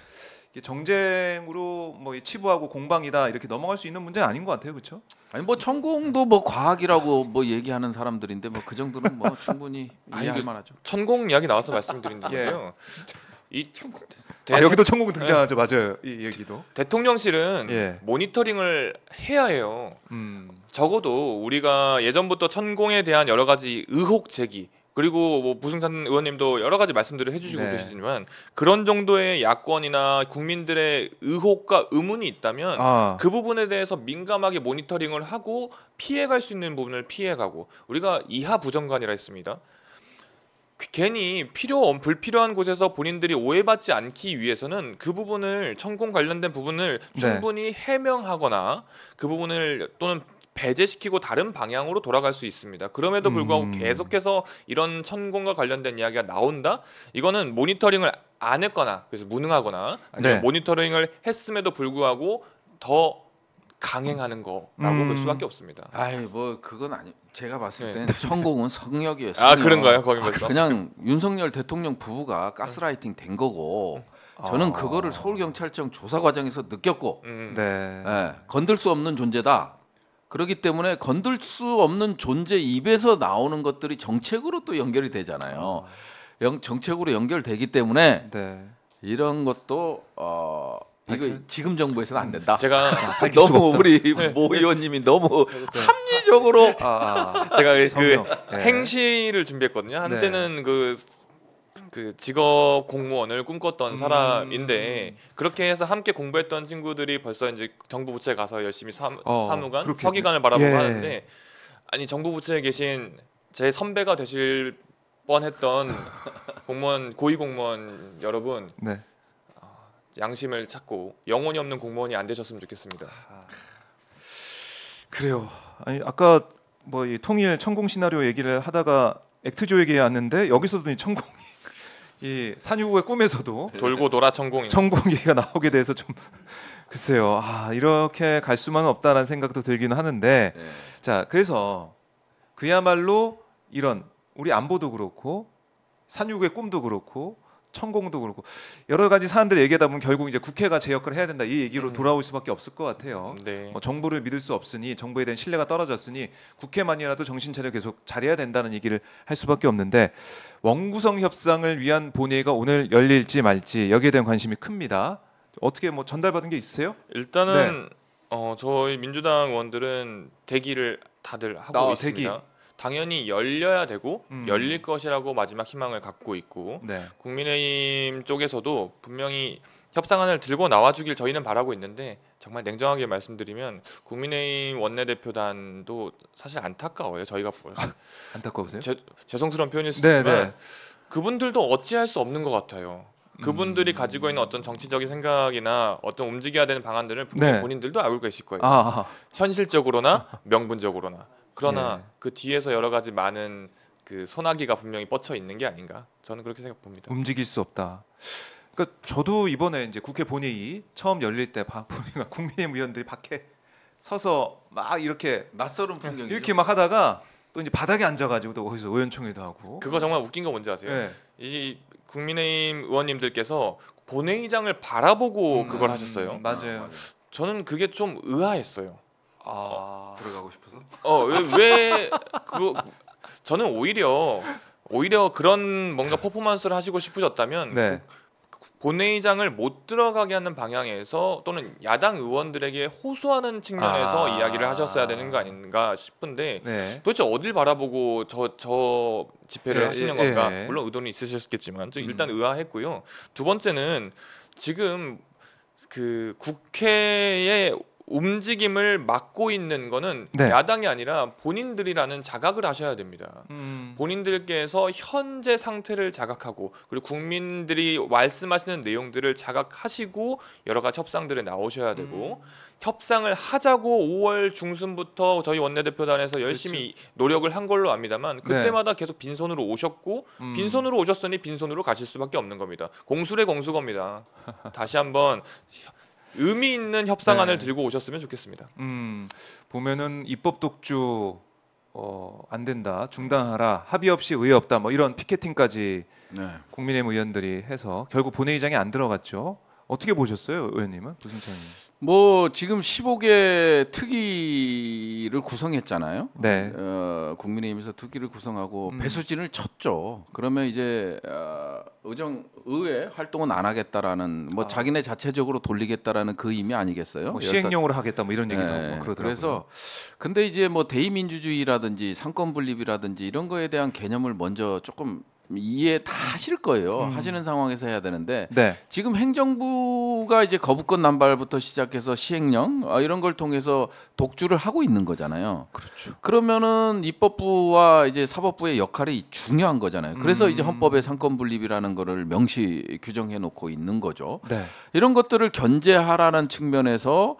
이게 정쟁으로 뭐 치부하고 공방이다 이렇게 넘어갈 수 있는 문제는 아닌 것 같아요, 그렇죠? 아니 뭐 천공도 뭐 과학이라고 뭐 얘기하는 사람들인데 뭐 그 정도는 뭐 충분히 이해할 만하죠. 천공 이야기 나와서 말씀드린 <laughs> 거예요 예. 이 천공 대... 아, 여기도 천공 등장하죠 네. 맞아요 이 얘기도 대통령실은 예. 모니터링을 해야 해요 음. 적어도 우리가 예전부터 천공에 대한 여러 가지 의혹 제기 그리고 뭐 부승찬 의원님도 여러 가지 말씀들을 해주시고 네. 계시지만 그런 정도의 야권이나 국민들의 의혹과 의문이 있다면 아. 그 부분에 대해서 민감하게 모니터링을 하고 피해갈 수 있는 부분을 피해가고 우리가 이하 부정관이라 했습니다. 그 괜히 필요 불필요한 곳에서 본인들이 오해받지 않기 위해서는 그 부분을 천공 관련된 부분을 네. 충분히 해명하거나 그 부분을 또는 배제시키고 다른 방향으로 돌아갈 수 있습니다. 그럼에도 불구하고 음. 계속해서 이런 천공과 관련된 이야기가 나온다? 이거는 모니터링을 안 했거나 그래서 무능하거나 아니면 네. 모니터링을 했음에도 불구하고 더 강행하는 거라고 음. 볼 수밖에 없습니다. 아뭐 그건 아니 제가 봤을 네. 천공은 성역이었어요. 아 그런가요? 거기 맞죠? 아, 그냥 윤석열 대통령 부부가 가스라이팅 된 거고 저는 아. 그거를 서울경찰청 조사 과정에서 느꼈고 음. 네. 네. 건들 수 없는 존재다. 그렇기 때문에 건들 수 없는 존재 입에서 나오는 것들이 정책으로 또 연결이 되잖아요. 영, 음. 정책으로 연결되기 때문에 네. 이런 것도 어, 이거 지금 정부에서는 안 된다. 제가 아, 너무 우리 네. 모 의원님이 너무 네. 합리 본격적으로 아, 아, 제가 그, 그 네. 행시를 준비했거든요. 한때는 네. 그. 그 직업 공무원을 꿈꿨던 사람인데 음. 그렇게 해서 함께 공부했던 친구들이 벌써 이제 정부 부처에 가서 열심히 사, 어, 사무관 그렇겠 서기관을 바라보고 예. 하는데 아니 정부 부처에 계신 제 선배가 되실 뻔했던 <laughs> 공무원 고위 공무원 여러분 네. 어, 양심을 찾고 영혼이 없는 공무원이 안 되셨으면 좋겠습니다. 그래요. 아니 아까 뭐 이 통일 천공 시나리오 얘기를 하다가 액트조 얘기 왔는데 여기서도 이 천공이 <laughs> 이 산유국의 꿈에서도 네. 돌고 돌아 천공 천공 얘기가 나오게 돼서 좀 <laughs> 글쎄요. 아 이렇게 갈 수만은 없다라는 생각도 들기는 하는데 네. 자 그래서 그야말로 이런 우리 안보도 그렇고 산유국의 꿈도 그렇고 천공도 그렇고 여러 가지 사안들을 얘기하다 보면 결국 이제 국회가 제 역할을 해야 된다 이 얘기로 음. 돌아올 수밖에 없을 것 같아요. 네. 뭐 정부를 믿을 수 없으니 정부에 대한 신뢰가 떨어졌으니 국회만이라도 정신 차려 계속 잘해야 된다는 얘기를 할 수밖에 없는데 원구성 협상을 위한 본회의가 오늘 열릴지 말지 여기에 대한 관심이 큽니다. 어떻게 뭐 전달받은 게 있으세요? 일단은 네. 어, 저희 민주당 의원들은 대기를 다들 하고 아, 있습니다. 대기. 당연히 열려야 되고 음. 열릴 것이라고 마지막 희망을 갖고 있고 네. 국민의힘 쪽에서도 분명히 협상안을 들고 나와주길 저희는 바라고 있는데 정말 냉정하게 말씀드리면 국민의힘 원내대표단도 사실 안타까워요 저희가 아, 안타까우세요? 제, 죄송스러운 표현일 수도 네, 네. 있지만 네네. 그분들도 어찌할 수 없는 것 같아요. 그분들이 음... 가지고 있는 어떤 정치적인 생각이나 어떤 움직여야 되는 방안들을 분명 네. 본인들도 알고 계실 거예요. 아하. 아. 현실적으로나 명분적으로나 그러나 네. 그 뒤에서 여러 가지 많은 그 소나기가 분명히 뻗쳐 있는 게 아닌가 저는 그렇게 생각 봅니다. 움직일 수 없다. 그러니까 저도 이번에 이제 국회 본회의 처음 열릴 때박보니가 <laughs> 국민의힘 의원들이 밖에 서서 막 이렇게 낯설은 예, 풍경 이렇게 막 하다가 또 이제 바닥에 앉아가지고 또 거기서 의원총회도 하고 그거 정말 웃긴 거 뭔지 아세요? 네. 이 국민의힘 의원님들께서 본회의장을 바라보고 음, 그걸 하셨어요. 음, 아, 맞아요. 저는 그게 좀 의아했어요. 어, 아... 들어가고 싶어서? 어왜 그 저는 오히려 오히려 그런 뭔가 퍼포먼스를 하시고 싶으셨다면 네. 본회의장을 못 들어가게 하는 방향에서 또는 야당 의원들에게 호소하는 측면에서 아~ 이야기를 하셨어야 되는 거 아닌가 싶은데 네. 도대체 어딜 바라보고 저, 저 집회를 예, 하시는 예, 건가 예, 예. 물론 의도는 있으셨겠지만 일단 음. 의아했고요 두 번째는 지금 그 국회에 움직임을 막고 있는 거는 네. 야당이 아니라 본인들이라는 자각을 하셔야 됩니다. 음. 본인들께서 현재 상태를 자각하고 그리고 국민들이 말씀하시는 내용들을 자각하시고 여러 가지 협상들에 나오셔야 되고 음. 협상을 하자고 5월 중순부터 저희 원내대표단에서 그렇죠. 열심히 그치. 노력을 한 걸로 압니다만 네. 그때마다 네. 계속 빈손으로 오셨고 음. 빈손으로 오셨으니 빈손으로 가실 수밖에 없는 겁니다. 공수래 공수겁니다. 다시 한번 의미 있는 협상안을 네. 들고 오셨으면 좋겠습니다. 음, 보면은 입법 독주 어, 안 된다, 중단하라, 합의 없이 의회 없다, 뭐 이런 피켓팅까지 네. 국민의힘 의원들이 해서 결국 본회의장에 안 들어갔죠. 어떻게 보셨어요, 의원님은? 무슨 차이? 뭐 지금 15개 특위를 구성했잖아요. 네. 어, 국민의힘에서 특위를 구성하고 음. 배수진을 쳤죠. 그러면 이제 어, 의정 의회 활동은 안 하겠다라는 뭐 아. 자기네 자체적으로 돌리겠다라는 그 의미 아니겠어요? 뭐 시행령으로 하겠다 뭐 이런 얘기도 네. 하고 그러더라고요. 그래서 근데 이제 뭐 대의민주주의라든지 상권 분립이라든지 이런 거에 대한 개념을 먼저 조금 이해 다 음. 하실 거예요. 음. 하시는 상황에서 해야 되는데 네. 지금 행정부가 이제 거부권 남발부터 시작해서 시행령 아, 이런 걸 통해서 독주를 하고 있는 거잖아요. 그렇죠. 그러면은 입법부와 이제 사법부의 역할이 중요한 거잖아요. 그래서 음. 이제 헌법의 상권 분립이라는 거를 명시 규정해 놓고 있는 거죠. 네. 이런 것들을 견제하라는 측면에서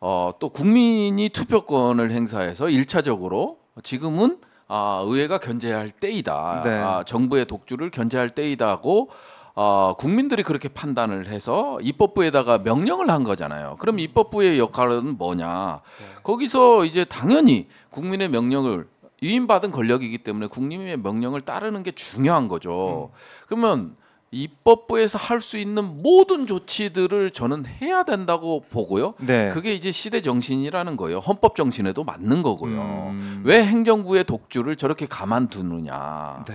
어, 또 국민이 투표권을 행사해서 일차적으로 지금은 아, 의회가 견제할 때이다. 네. 아, 정부의 독주를 견제할 때이다고 어, 국민들이 그렇게 판단을 해서 입법부에다가 명령을 한 거잖아요. 그럼 음. 입법부의 역할은 뭐냐? 네. 거기서 이제 당연히 국민의 명령을 위임받은 권력이기 때문에 국민의 명령을 따르는 게 중요한 거죠. 음. 그러면 입법부에서 할 수 있는 모든 조치들을 저는 해야 된다고 보고요. 네. 그게 이제 시대 정신이라는 거예요. 헌법 정신에도 맞는 거고요. 음. 왜 행정부의 독주를 저렇게 가만두느냐. 네.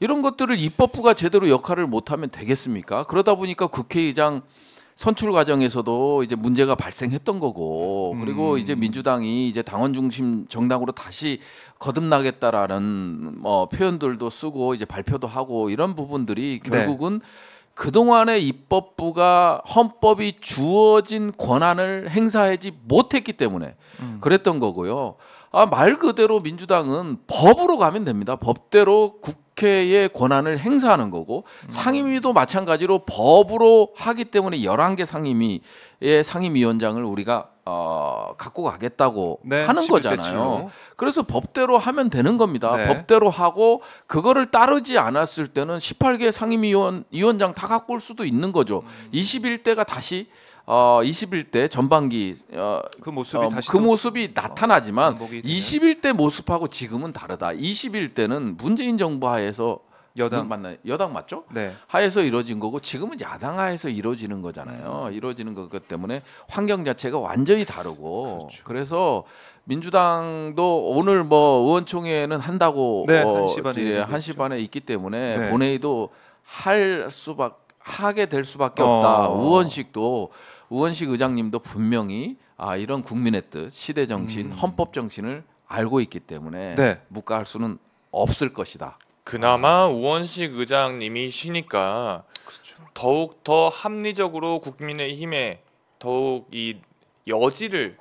이런 것들을 입법부가 제대로 역할을 못하면 되겠습니까? 그러다 보니까 국회의장 선출 과정에서도 이제 문제가 발생했던 거고 그리고 음. 이제 민주당이 이제 당원 중심 정당으로 다시 거듭나겠다라는 뭐 표현들도 쓰고 이제 발표도 하고 이런 부분들이 네. 결국은 네. 그동안의 입법부가 헌법이 주어진 권한을 행사하지 못했기 때문에 음. 그랬던 거고요. 아, 말 그대로 민주당은 법으로 가면 됩니다. 법대로 국회의 권한을 행사하는 거고 음. 상임위도 마찬가지로 법으로 하기 때문에 1 1개 상임위의 상임위원장을 우리가 어, 갖고 가겠다고 네, 하는 거잖아요. 그래서 법대로 하면 되는 겁니다. 네. 법대로 하고 그거를 따르지 않았을 때는 18개 상임위원 위원장 다 갖고 올 수도 있는 거죠. 음. 21대가 다시 어, 21대 전반기 어, 그 모습이 어, 그 모습이 나타나지만 21대 모습하고 지금은 다르다. 21대는 문재인 정부 하에서 여당 맞나 여당 맞죠? 네. 하에서 이루어진 거고 지금은 야당 하에서 이루어지는 거잖아요. 음. 이루어지는 것 때문에 환경 자체가 완전히 다르고 그렇죠. 그래서 민주당도 오늘 뭐 의원총회는 한다고 네, 어, 1 예, 1시 반에 있기 때문에 네. 본회의도 할 수밖에 하게 될 수밖에 없다. 어. 우원식도 우원식 의장님도 분명히 아 이런 국민의 뜻, 시대 정신, 음. 헌법 정신을 알고 있기 때문에 네. 묵과할 수는 없을 것이다. 그나마 우원식 의장님이시니까 그렇죠. 더욱 더 합리적으로 국민의힘에 더욱 이 여지를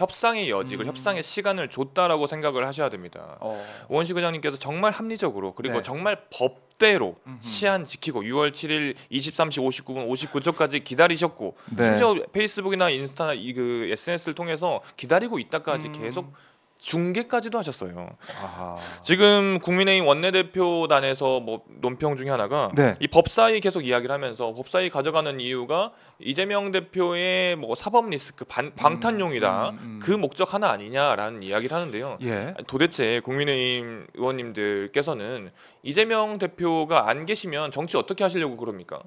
협상의 여지을 음. 협상의 시간을 줬다라고 생각을 하셔야 됩니다. 어. 원식 의장님께서 정말 합리적으로 그리고 네. 정말 법대로 시한 지키고 6월 7일 23시 59분 59초까지 기다리셨고 네. 심지어 페이스북이나 인스타나 이그 SNS를 통해서 기다리고 있다까지 음. 계속 중계까지도 하셨어요. 아하. 지금 국민의힘 원내대표단에서 뭐 논평 중에 하나가 네. 이 법사위 계속 이야기를 하면서 법사위 가져가는 이유가 이재명 대표의 뭐 사법 리스크 반, 음, 방탄용이다 음, 음, 음. 그 목적 하나 아니냐라는 이야기를 하는데요. 예. 도대체 국민의힘 의원님들께서는 이재명 대표가 안 계시면 정치 어떻게 하시려고 그럽니까?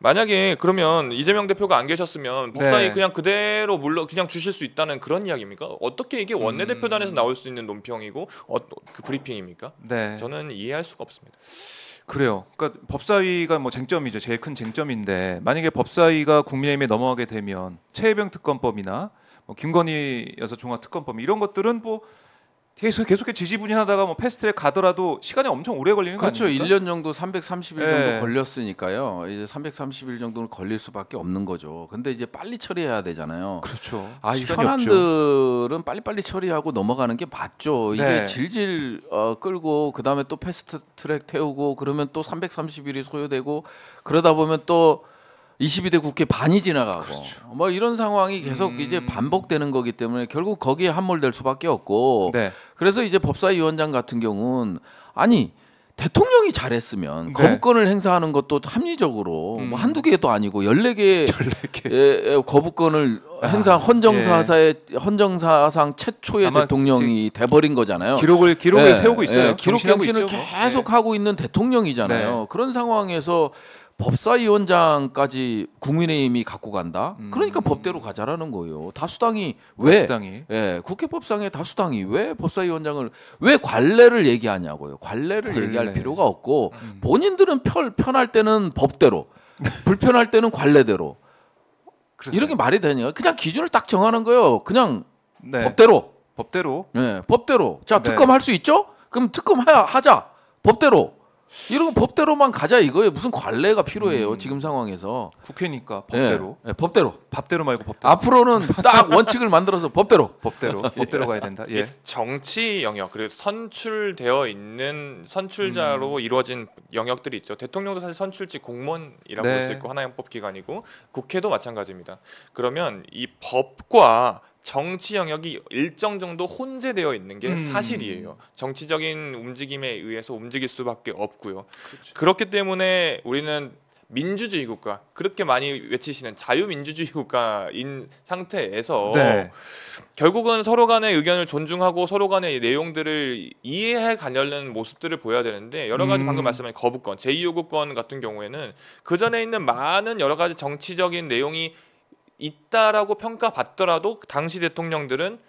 만약에 그러면 이재명 대표가 안 계셨으면 법사위 네. 그냥 그대로 물러 그냥 주실 수 있다는 그런 이야기입니까? 어떻게 이게 음. 원내 대표단에서 나올 수 있는 논평이고 어, 그 브리핑입니까? 네. 저는 이해할 수가 없습니다. 그래요. 그러니까 법사위가 뭐 쟁점이죠. 제일 큰 쟁점인데 만약에 법사위가 국민의힘에 넘어가게 되면 최혜병 특검법이나 뭐 김건희 여사 종합 특검법 이런 것들은 뭐 계속 계속해 지지부진하다가 뭐패스트에 가더라도 시간이 엄청 오래 걸리는 거죠. 그렇죠. 거 1년 정도 330일 네. 정도 예. 걸렸으니까요. 이제 330일 정도는 걸릴 수밖에 없는 거죠. 근데 이제 빨리 처리해야 되잖아요. 그렇죠. 아, 현안들은 빨리빨리 처리하고 넘어가는 게 맞죠. 이게 네. 질질 어, 끌고 그다음에 또 패스트트랙 태우고 그러면 또 330일이 소요되고 그러다 보면 또 22대 국회 반이 지나가고 그렇죠. 뭐 이런 상황이 계속 음... 이제 반복되는 거기 때문에 결국 거기에 함몰될 수밖에 없고 네. 그래서 이제 법사위원장 같은 경우는 아니 대통령이 잘했으면 네. 거부권을 행사하는 것도 합리적으로 음. 뭐 한두 개도 아니고 열네 개 14개. <laughs> 거부권을 아, 행사한 헌정사사의 예. 헌정사상 최초의 대통령이 돼버린 거잖아요. 기록을 기록에 예, 세우고 있어요. 예, 기록 경신을 계속 예. 하고 있는 대통령이잖아요. 네. 그런 상황에서 법사위원장까지 국민의힘이 갖고 간다. 음. 그러니까 법대로 가자라는 거예요. 다수당이 왜 다수당이. 예, 국회법상의 다수당이 왜 법사위원장을 왜 관례를 얘기하냐고요. 관례를 관례. 얘기할 필요가 없고 음. 본인들은 편, 편할 때는 법대로 <laughs> 불편할 때는 관례대로 이런 게 말이 되냐? 그냥 기준을 딱 정하는 거예요. 그냥 네. 법대로. 법대로. 네, 법대로. 자 네. 특검 네. 할수 있죠? 그럼 특검 하, 하자. 법대로. 이런 법대로만 가자 이거예요. 무슨 관례가 필요해요 음. 지금 상황에서. 국회니까 예, 법대로. 네, 네, 법대로. 법대로 말고 법대로. 앞으로는 딱 <laughs> 원칙을 만들어서 법대로. 법대로. <laughs> 예. 법대로 가야 된다. 예. 정치 영역 그리고 선출되어 있는 선출자로 음. 이루어진 영역들이 있죠. 대통령도 사실 선출직 공무원이라고 네. 볼수 있고 하나형법 기관이고 국회도 마찬가지입니다. 그러면 이 법과 정치 영역이 일정 정도 혼재되어 있는 게 음. 사실이에요. 정치적인 움직임에 의해서 움직일 수밖에 없고요. 그치. 그렇죠. 그렇기 때문에 우리는 민주주의 국가 그렇게 많이 외치시는 자유민주주의 국가인 상태에서 네. 결국은 서로 간의 의견을 존중하고 서로 간의 내용들을 이해해 가려는 모습들을 보여야 되는데 여러 가지 방금 음. 말씀하신 거부권 제2요구권 같은 경우에는 그 전에 있는 많은 여러 가지 정치적인 내용이 있다라고 평가받더라도 당시 대통령들은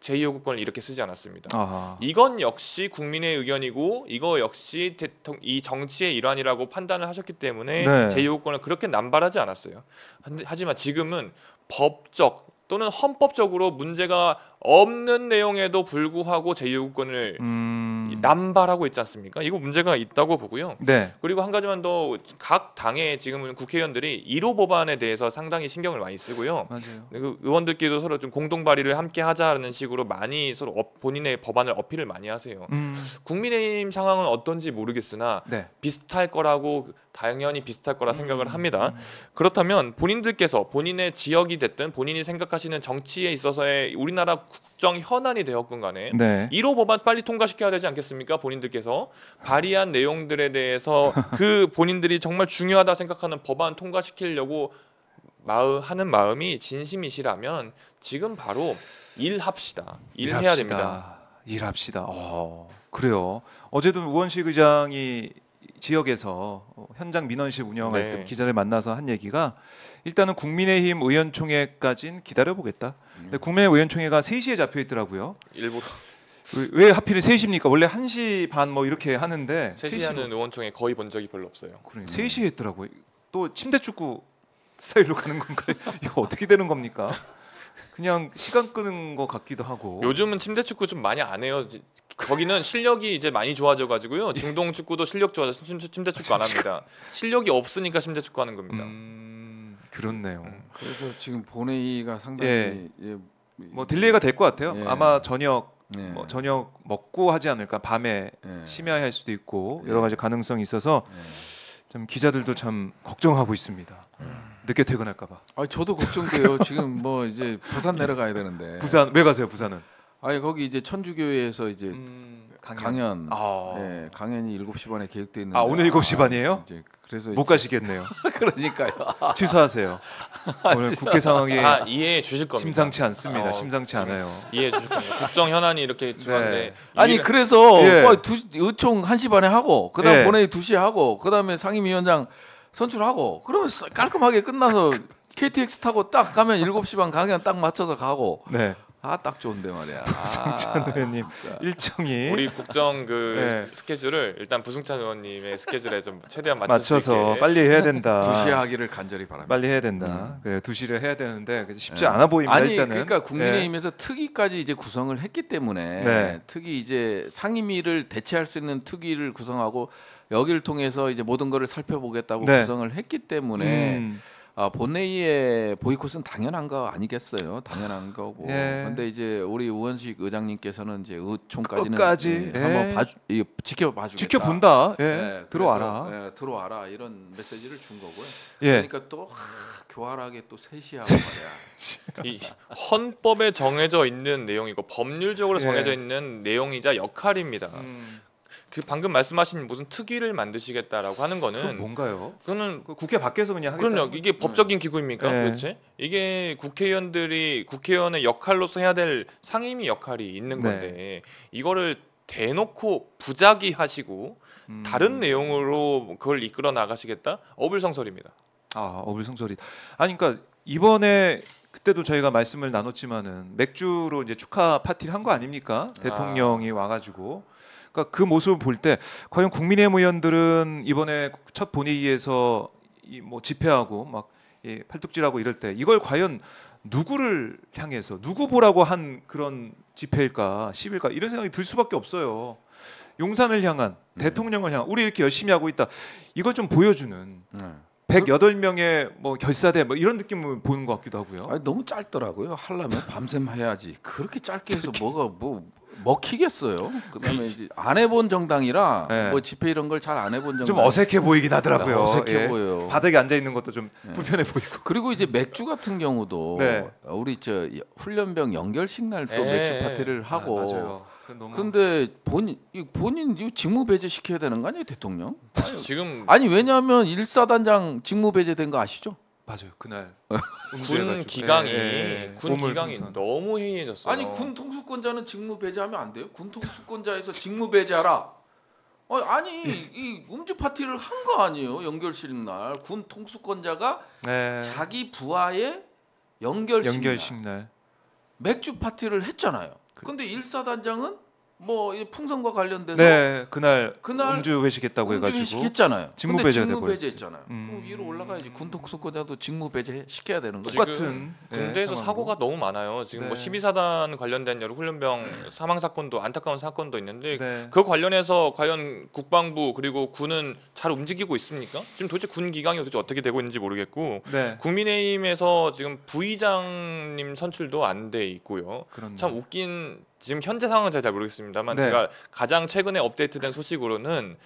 제2호국권을 이렇게 쓰지 않았습니다. 아하. 이건 역시 국민의 의견이고 이거 역시 대통령 이 정치의 일환이라고 판단을 하셨기 때문에 네. 제2호국권을 그렇게 남발하지 않았어요. 하지만 지금은 법적 또는 헌법적으로 문제가 없는 내용에도 불구하고 제2권을 음... 남발하고 있지 않습니까? 이거 문제가 있다고 보고요. 네. 그리고 한 가지만 더 각 당의 지금 국회의원들이 1호 법안에 대해서 상당히 신경을 많이 쓰고요. 맞아요. 그 의원들끼리도 서로 좀 공동 발의를 함께 하자는 식으로 많이 서로 어, 본인의 법안을 어필을 많이 하세요. 음... 국민의힘 상황은 어떤지 모르겠으나 네. 비슷할 거라고 당연히 비슷할 거라 생각을 음. 합니다. 음. 그렇다면 본인들께서 본인의 지역이 됐든 본인이 생각하시는 정치에 있어서의 우리나라 국정 현안이 되었건 간에 네. 1호 법안 빨리 통과시켜야 되지 않겠습니까? 본인들께서 아. 발의한 내용들에 대해서 그 본인들이 정말 중요하다 생각하는 법안 통과시키려고 마음, 하는 마음이 진심이시라면 지금 바로 일합시다. 일해야 일합시다. 됩니다. 일합시다. 어, 그래요. 어제도 우원식 의장이 지역에서 현장 민원실 운영할 네. 때기자를 만나서 한 얘기가 일단은 국민의힘 의원총회까지는 기다려보겠다. 근데 음. 국민의힘 의원총회가 3시에 잡혀 있더라고요. 일부러. 왜, 왜 하필 3시입니까? 원래 1시 반 뭐 이렇게 하는데 3시, 하는 의원총회 거의 본 적이 별로 없어요. 그래, 음. 3시에 했더라고요. 또 침대 축구 스타일로 가는 건가요? <laughs> 이거 어떻게 되는 겁니까? 그냥 시간 끄는 것 같기도 하고. 요즘은 침대 축구 좀 많이 안 해요. 거기는 실력이 이제 많이 좋아져 가지고요. 예. 중동 축구도 실력 좋아져서 침대 축구 안 합니다. <laughs> 실력이 없으니까 침대 축구 하는 겁니다. 음, 그렇네요. 음. 그래서 지금 본회의가 상당히 예. 예. 뭐, 뭐 딜레이가 될 것 같아요. 예. 아마 저녁 예. 뭐 저녁 먹고 하지 않을까 밤에 예. 심야에 할 수도 있고 예. 여러 가지 가능성이 있어서 예. 참 기자들도 참 걱정하고 있습니다. 늦게 퇴근할까봐. 아 저도 걱정돼요. 지금 뭐 이제 부산 내려가야 되는데. <laughs> 부산 왜 가세요? 부산은? 아니 거기 이제 천주교회에서 이제 음, 강연, 강연 아. 예, 강연이 7시 반에 계획돼 있는데 아 오늘 7시 반이에요? 이제 그래서 못 이제, 가시겠네요. <laughs> 그러니까요. <laughs> 취소하세요. 오늘 국회 상황이 아, 이해해 주실 겁니다. 심상치 않습니다. 어, 심상치 네. 않아요. 이해해 주실 겁니다. 국정 현안이 이렇게 중요데 네. 아니 그래서 예. 뭐 두, 의총 1시 반에 하고 그다음 본회의 예. 2시에 하고 그다음에 상임위원장 선출하고 그러면 깔끔하게 끝나서 KTX 타고 딱 가면 7시 반 강연 딱 맞춰서 가고 네. 아딱 좋은데 말이야. <laughs> 부승찬 아, 의원님 진 일정이 우리 국정 그 네. 스케줄을 일단 부승찬 의원님의 스케줄에 좀 최대한 맞출 맞춰서 빨리 해야 된다. <laughs> 두시하기를 간절히 바랍니다. 빨리 해야 된다. 음. 그래, 두시를 해야 되는데 쉽지 네. 않아 보입니다. 아니 일단은. 그러니까 네. 국민의힘에서 네. 특위까지 이제 구성을 했기 때문에 네. 특위 이제 상임위를 대체할 수 있는 특위를 구성하고 여기를 통해서 이제 모든 것을 살펴보겠다고 네. 구성을 했기 때문에. 음. 아, 본회의에 보이콧은 당연한 거 아니겠어요? 당연한 거고. 예. 근데 이제 우리 우원식 의장님께서는 이제 의총까지는 끝까지 예, 예. 한번 봐주, 예, 지켜봐 주겠다. 지켜본다. 예. 예 들어와라. 그래서, 예, 들어와라. 이런 메시지를 준 거고요. 예. 그러니까 또 하, 교활하게 또 세시하고 말이야. 헌법에 정해져 있는 내용이고 법률적으로 예. 정해져 있는 내용이자 역할입니다. 음. 그 방금 말씀하신 무슨 특위를 만드시겠다라고 하는 거는 뭔가요? 그거는 그 국회 밖에서 그냥 하겠다. 그럼요. 이게 법적인 네. 기구입니까? 네. 도대체 이게 국회의원들이 국회의원의 역할로서 해야 될 상임위 역할이 있는 네. 건데 네. 이거를 대놓고 부작위 하시고 음. 다른 내용으로 그걸 이끌어 나가시겠다? 어불성설입니다. 아, 어불성설이. 다 아니 그러니까 이번에 그때도 저희가 말씀을 나눴지만은 맥주로 이제 축하 파티를 한 거 아닙니까? 아. 대통령이 아. 와가지고 그러니까 그 모습을 볼 때 과연 국민의힘 의원들은 이번에 첫 본회의에서 이 뭐 집회하고 막 예, 팔뚝질하고 이럴 때 이걸 과연 누구를 향해서 누구 보라고 한 그런 집회일까 1 0일까 이런 생각이 들 수밖에 없어요. 용산을 향한 네. 대통령을 향한 우리 이렇게 열심히 하고 있다 이걸 좀 보여주는 네. 108명의 뭐 결사대 뭐 이런 느낌을 보는 것 같기도 하고요. 아니, 너무 짧더라고요. 하려면 밤샘 해야지. 그렇게 짧게 해서 뭐가 뭐 먹히겠어요. 그다음에 이제 안 해본 정당이라 네. 뭐 집회 이런 걸 잘 안 해본 정당. 좀 어색해 보이긴 하더라고요. 네, 어색해 예. 보여 바닥에 앉아 있는 것도 좀 네. 불편해 보이고. 그리고 이제 맥주 같은 경우도 네. 우리 저 훈련병 연결식 날또 네. 맥주 파티를 아, 하고. 아, 맞아요. 너무... 근데 본인 본인 직무 배제 시켜야 되는 거 아니에요 대통령? 아니, 지금 아니 왜냐하면 일사단장 직무 배제된 거 아시죠? 맞아요. 그날 <laughs> 군 기강이 예, 예, 예. 군 기강이 분산. 너무 해해졌어요 아니 군 통수권자는 직무 배제하면 안 돼요? 군 통수권자에서 직무 배제하라. 어, 아니 <laughs> 이 음주 파티를 한 거 아니에요? 연결식 날 군 통수권자가 네. 자기 부하의 연결식, 연결식 날. 맥주 파티를 했잖아요. 그런데 일사단장은 뭐 풍선과 관련돼서 네 그날 그날 음주 회식했다고 음주 해가지고 회식했잖아요. 직무 배제 직무 배제했잖아요. 음. 위로 올라가야지 군독소권자도 직무 배제 시켜야 되는 거죠. 같은 네, 군대에서 네, 사고가 너무 많아요. 지금 뭐 네. 뭐 12사단 관련된 여러 훈련병 사망 사건도 안타까운 사건도 있는데 네. 그 관련해서 과연 국방부 그리고 군은 잘 움직이고 있습니까? 지금 도대체 군 기강이 도대체 어떻게 되고 있는지 모르겠고 네. 국민의힘에서 지금 부의장님 선출도 안 돼 있고요. 그렇네. 참 웃긴 지금 현재 상황은 제가 잘 모르겠습니다만 네. 제가 가장 최근에 업데이트된 소식으로는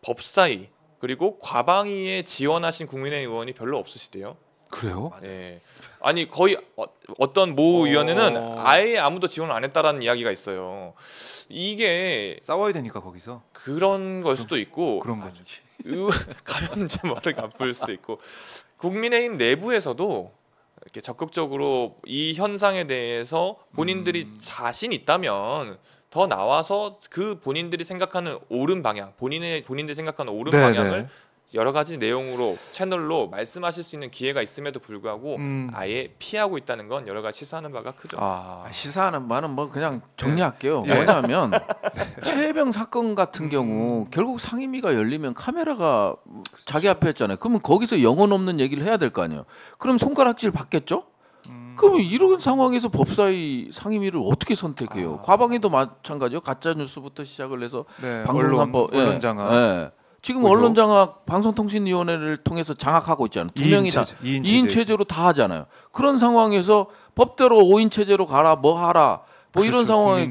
법사위 그리고 과방위에 지원하신 국민의힘 의원이 별로 없으시대요. 그래요? 네. 아니 거의 어, 떤모 어... 원회는 아예 아무도 지원을 안 했다라는 이야기가 있어요. 이게 싸워야 되니까 거기서 그런 걸 수도 있고 그런 거지. 가면 제 머리가 아 수도 있고 국민의힘 내부에서도 이렇게 적극적으로 이 현상에 대해서 본인들이 음. 자신 있다면 더 나와서 그 본인들이 생각하는 옳은 방향, 본인의 본인들 생각하는 옳은 네네. 네. 방향을 여러 가지 내용으로 채널로 말씀하실 수 있는 기회가 있음에도 불구하고 음. 아예 피하고 있다는 건 여러 가지 시사하는 바가 크죠. 아, 시사하는 바는 뭐 그냥 정리할게요. 네. 뭐냐면 <laughs> 최혜병 사건 같은 경우 음. 결국 상임위가 열리면 카메라가 그렇죠. 자기 앞에 있잖아요 그러면 거기서 영혼 없는 얘기를 해야 될 거 아니에요. 그럼 손가락질 받겠죠? 음. 그럼 이런 상황에서 법사위 상임위를 어떻게 선택해요? 아. 과방위도 마찬가지요. 가짜 뉴스부터 시작을 해서 네, 방송법 언론, 예. 언론장악. 예. 지금 그죠? 언론 장악 방송통신위원회를 통해서 장악하고 있잖아요. 두 명이 다 2인, 체제로 다 하잖아요. 그런 상황에서 법대로 5인 체제로 가라 뭐 하라 뭐 그렇죠. 이런 상황에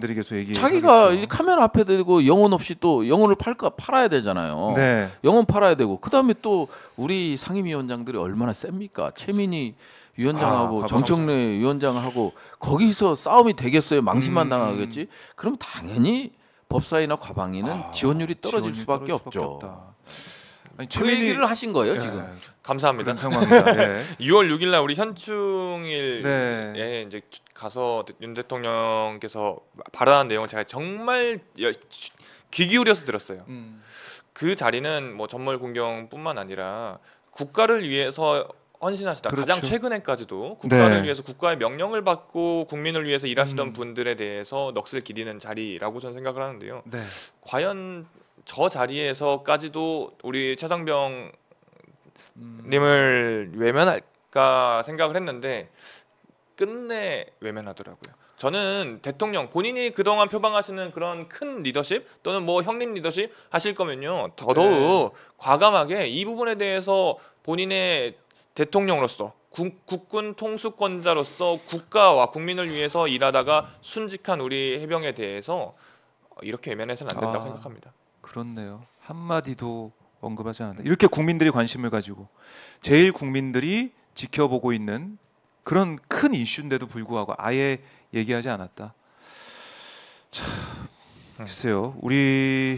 자기가 그렇죠. 이제 카메라 앞에 대고 영혼 없이 또 영혼을 팔까 팔아야 되잖아요. 네. 영혼 팔아야 되고 그다음에 또 우리 상임위원장들이 얼마나 셉니까? 최민희 위원장하고 아, 정청래 위원장하고 거기서 싸움이 되겠어요? 망신만 음, 당하겠지? 음. 그럼 당연히 법사위나 과방위는 아, 지원율이 떨어질 지원율이 수밖에, 없죠. 아니, 그 최민희... 얘기를 하신 거예요 예, 지금. <laughs> 예, 감사합니다. 상황입니다. 예. 6월 6일날 우리 현충일에 네. 이제 가서 윤 대통령께서 발언한 내용 제가 정말 귀 기울여서 들었어요. 음. 그 자리는 뭐 전몰 공경뿐만 아니라 국가를 위해서 헌신하시다. 그렇죠. 가장 최근에까지도 네. 국가를 네. 위해서 국가의 명령을 받고 국민을 위해서 일하시던 음. 분들에 대해서 넋을 기리는 자리라고 저는 생각을 하는데요. 네. 과연 저 자리에서까지도 우리 최상병 음. 님을 외면할까 생각을 했는데 끝내 외면하더라고요. 저는 대통령 본인이 그동안 표방하시는 그런 큰 리더십 또는 뭐 형님 리더십 하실 거면요 더더욱 네. 과감하게 이 부분에 대해서 본인의 대통령으로서 국, 군 통수권자로서 국가와 국민을 위해서 일하다가 순직한 우리 해병에 대해서 어, 이렇게 외면해서는 안 된다고 아, 생각합니다. 그렇네요. 한 마디도 언급하지 않았다. 이렇게 국민들이 관심을 가지고 제일 국민들이 지켜보고 있는 그런 큰 이슈인데도 불구하고 아예 얘기하지 않았다. 참 음. 글쎄요. 우리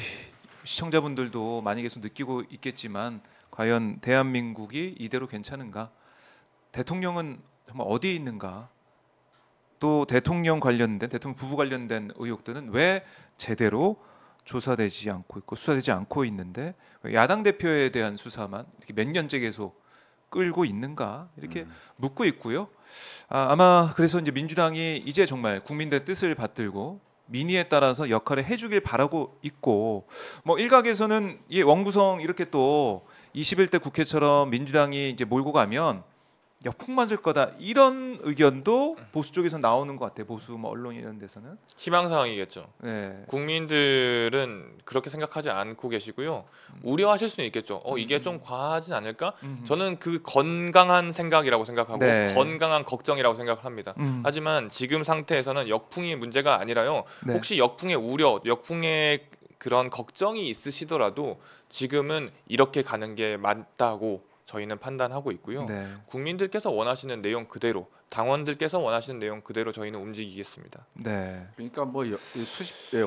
시청자분들도 많이 계속 느끼고 있겠지만 과연 대한민국이 이대로 괜찮은가? 대통령은 정말 어디에 있는가? 또 대통령 관련된 대통령 부부 관련된 의혹들은 왜 제대로 조사되지 않고 있고 수사되지 않고 있는데 야당 대표에 대한 수사만 이렇게 몇 년째 계속 끌고 있는가 이렇게 음. 묻고 있고요. 아, 마 그래서 이제 민주당이 이제 정말 국민들의 뜻을 받들고 민의에 따라서 역할을 해주길 바라고 있고 뭐 일각에서는 이 원구성 이렇게 또 21대 국회처럼 민주당이 이제 몰고 가면 역풍 맞을 거다 이런 의견도 보수 쪽에서 나오는 것 같아요. 보수 뭐 언론 이런 데서는 희망사항이겠죠. 네. 국민들은 그렇게 생각하지 않고 계시고요. 음. 우려하실 수는 있겠죠. 어 이게 음. 좀 과하진 않을까? 음. 저는 그 건강한 생각이라고 생각하고 네. 건강한 걱정이라고 생각을 합니다. 음. 하지만 지금 상태에서는 역풍이 문제가 아니라요. 네. 혹시 역풍의 우려, 역풍의 그런 걱정이 있으시더라도 지금은 이렇게 가는 게 맞다고 저희는 판단하고 있고요. 네. 국민들께서 원하시는 내용 그대로 당원들께서 원하시는 내용 그대로 저희는 움직이겠습니다. 네. 그러니까 뭐 수십 예,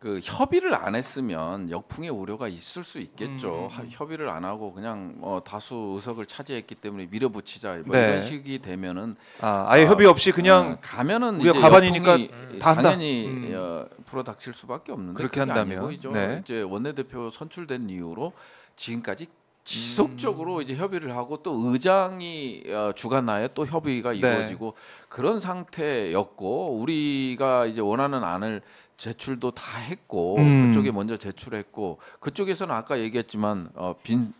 그 협의를 안 했으면 역풍의 우려가 있을 수 있겠죠. 음. 음, 음. 협의를 안 하고 그냥 어, 다수 의석을 차지했기 때문에 밀어붙이자 뭐 네. 이런 식이 되면은 아, 아예 어, 협의 아, 없이 그냥 어, 가면은 우리가 가반이니까 음. 당연히 음. 어, 불어닥칠 수밖에 없는데 그렇게 한다면 네. 이제 원내대표 선출된 이후로 지금까지 지속적으로 이제 협의를 하고 또 의장이 어, 주관하에 또 협의가 네. 이루어지고 네. 그런 상태였고 우리가 이제 원하는 안을 제출도 다 했고 음. 그쪽에 먼저 제출했고 그쪽에서는 아까 얘기했지만 어, 빈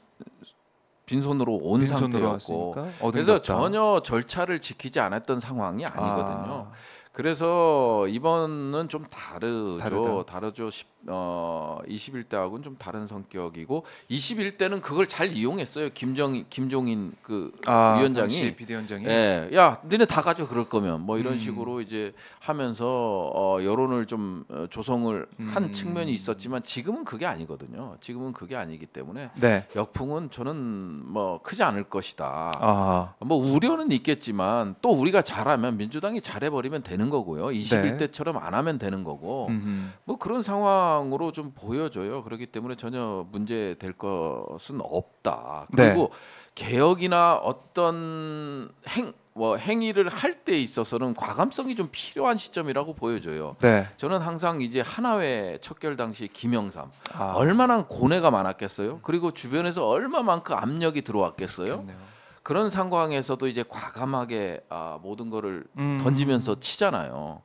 빈손으로 온 빈손으로 상태였고 그래서 전혀 절차를 지키지 않았던 상황이 아니거든요. 아. 그래서 이번은 좀 다르죠. 다르다. 다르죠. 어, 21대하고는 좀 다른 성격이고 21대는 그걸 잘 이용했어요. 김정 김종인 그 아, 위원장이 비대위원장이 예. 야, 너네 다 가져 그럴 거면 뭐 이런 음. 식으로 이제 하면서 어, 여론을 좀 어, 조성을 한 음. 측면이 있었지만 지금은 그게 아니거든요. 지금은 그게 아니기 때문에 네. 역풍은 저는 뭐 크지 않을 것이다. 아하. 뭐 우려는 있겠지만 또 우리가 잘하면 민주당이 잘해 버리면 되는 거고요. 21대처럼 네. 안 하면 되는 거고. 음흠. 뭐 그런 상황 상황으로 좀 보여줘요. 그렇기 때문에 전혀 문제 될 것은 없다. 네. 그리고 네. 개혁이나 어떤 행, 뭐 행위를 할 때 있어서는 과감성이 좀 필요한 시점이라고 보여져요 네. 저는 항상 이제 하나회 척결 당시 김영삼 아. 얼마나 고뇌가 많았겠어요. 그리고 주변에서 얼마만큼 압력이 들어왔겠어요. 그렇겠네요. 그런 상황에서도 이제 과감하게 아, 모든 거를 음. 던지면서 치잖아요.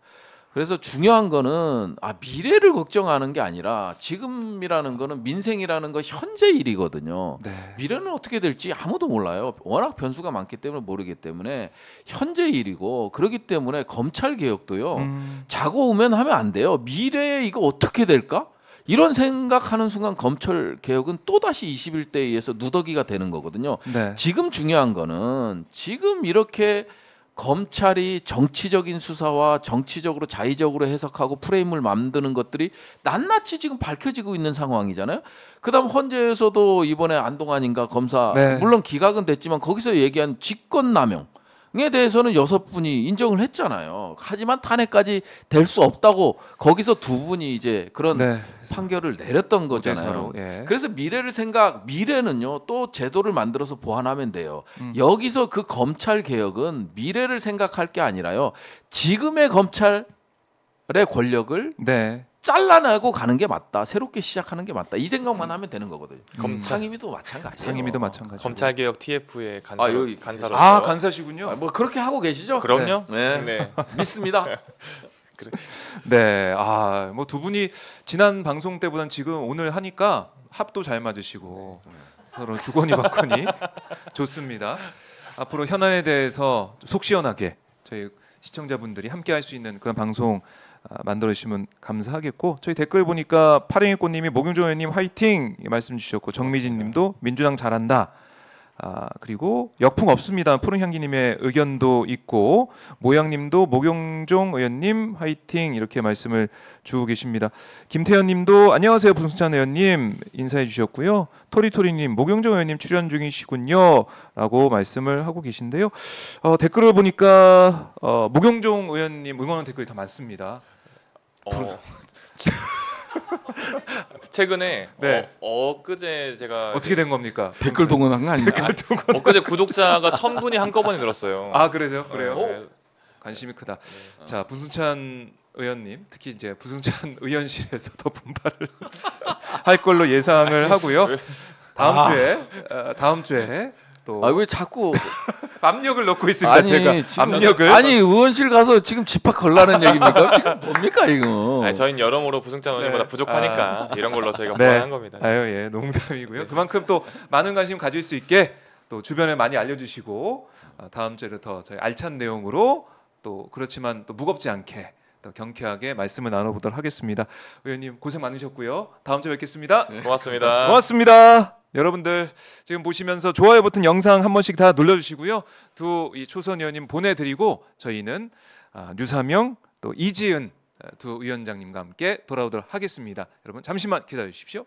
그래서 중요한 거는 아 미래를 걱정하는 게 아니라 지금이라는 거는 민생이라는 거 현재 일이거든요. 네. 미래는 어떻게 될지 아무도 몰라요. 워낙 변수가 많기 때문에 모르기 때문에 현재 일이고 그렇기 때문에 검찰 개혁도요. 음. 자고 오면 하면 안 돼요. 미래에 이거 어떻게 될까? 이런 생각하는 순간 검찰 개혁은 또다시 21대에 의해서 누더기가 되는 거거든요. 네. 지금 중요한 거는 지금 이렇게 검찰이 정치적인 수사와 정치적으로 자의적으로 해석하고 프레임을 만드는 것들이 낱낱이 지금 밝혀지고 있는 상황이잖아요. 그다음 헌재에서도 이번에 안동환인가 검사 네. 물론 기각은 됐지만 거기서 얘기한 직권남용 에 대해서는 여섯 분이 인정을 했잖아요. 하지만 탄핵까지 될 수 없다고 거기서 두 분이 이제 그런 네. 판결을 내렸던 거잖아요. 예. 그래서 미래를 생각 미래는요 또 제도를 만들어서 보완하면 돼요. 음. 여기서 그 검찰 개혁은 미래를 생각할 게 아니라요 지금의 검찰의 권력을 네. 잘라내고 가는 게 맞다. 새롭게 시작하는 게 맞다. 이 생각만 음. 하면 되는 거거든요. 음. 상임위도 마찬가지. 상임위도 마찬가지. 검찰 개혁 TF의 간사 아, 여기 간사로서 아 간사시군요. 아, 뭐 그렇게 하고 계시죠? 그럼요. 네. 네. 네. <laughs> 믿습니다. <laughs> 그래. 네. 아, 뭐 두 분이 지난 방송 때보단 지금 오늘 하니까 합도 잘 맞으시고 네. 서로 주거니 받거니 <laughs> 좋습니다. 앞으로 현안에 대해서 속 시원하게 저희 시청자분들이 함께 할수 있는 그런 방송 아, 만들어 주시면 감사하겠고 저희 댓글 보니까 파랭이 꽃님이 목용종 의원님 화이팅 말씀 주셨고 정미진님도 민주당 잘한다. 아, 그리고 역풍 없습니다. 푸른 향기님의 의견도 있고 모양님도 목용종 의원님 화이팅 이렇게 말씀을 주고 계십니다. 김태현님도 안녕하세요 분승찬 의원님 인사해 주셨고요. 토리토리님 목용종 의원님 출연 중이시군요라고 말씀을 하고 계신데요. 어, 댓글을 보니까 어, 목용종 의원님 응원 하는 댓글이 더 많습니다. 부 어. <laughs> 최근에 네. 어, 엊그제 제가 어떻게 된 겁니까? 댓글 동원한 거아니에 엊그제 구독자가 천 분이 한꺼번에 늘었어요. 아 그래요? 그래요? 네. 관심이 크다. 네. 어. 자부승찬 의원님 특히 이제 부승찬 <laughs> 의원실에서 더 분발을 <laughs> 할 걸로 예상을 하고요. 아. 다음 아. 주에 어, 다음 주에 또. 아왜 자꾸 <laughs> 압력을 넣고 있습니다. 아니, 제가 지금, 압력을. 아니 의원실 가서 지금 집합 걸라는 얘기입니까? 지금 뭡니까 이거? 저희는 여러모로 부승찬 의원보다 네. 부족하니까 아. 이런 걸로 저희가 <laughs> 네. 한 겁니다. 아유 예 농담이고요. 네. 그만큼 또 많은 관심 가질 수 있게 또 주변에 많이 알려주시고 어, 다음 주에더 저희 알찬 내용으로 또 그렇지만 또 무겁지 않게 또 경쾌하게 말씀을 나눠보도록 하겠습니다. 의원님 고생 많으셨고요. 다음 주에 뵙겠습니다. 네. 고맙습니다. 고맙습니다. 여러분들 지금 보시면서 좋아요 버튼 영상 한 번씩 다 눌러주시고요. 두 이 초선 의원님 보내드리고 저희는 아, 사명또 이지은 아, 두 위원장님과 함께 돌아오도록 하겠습니다. 여러분 잠시만 기다려 주십시오.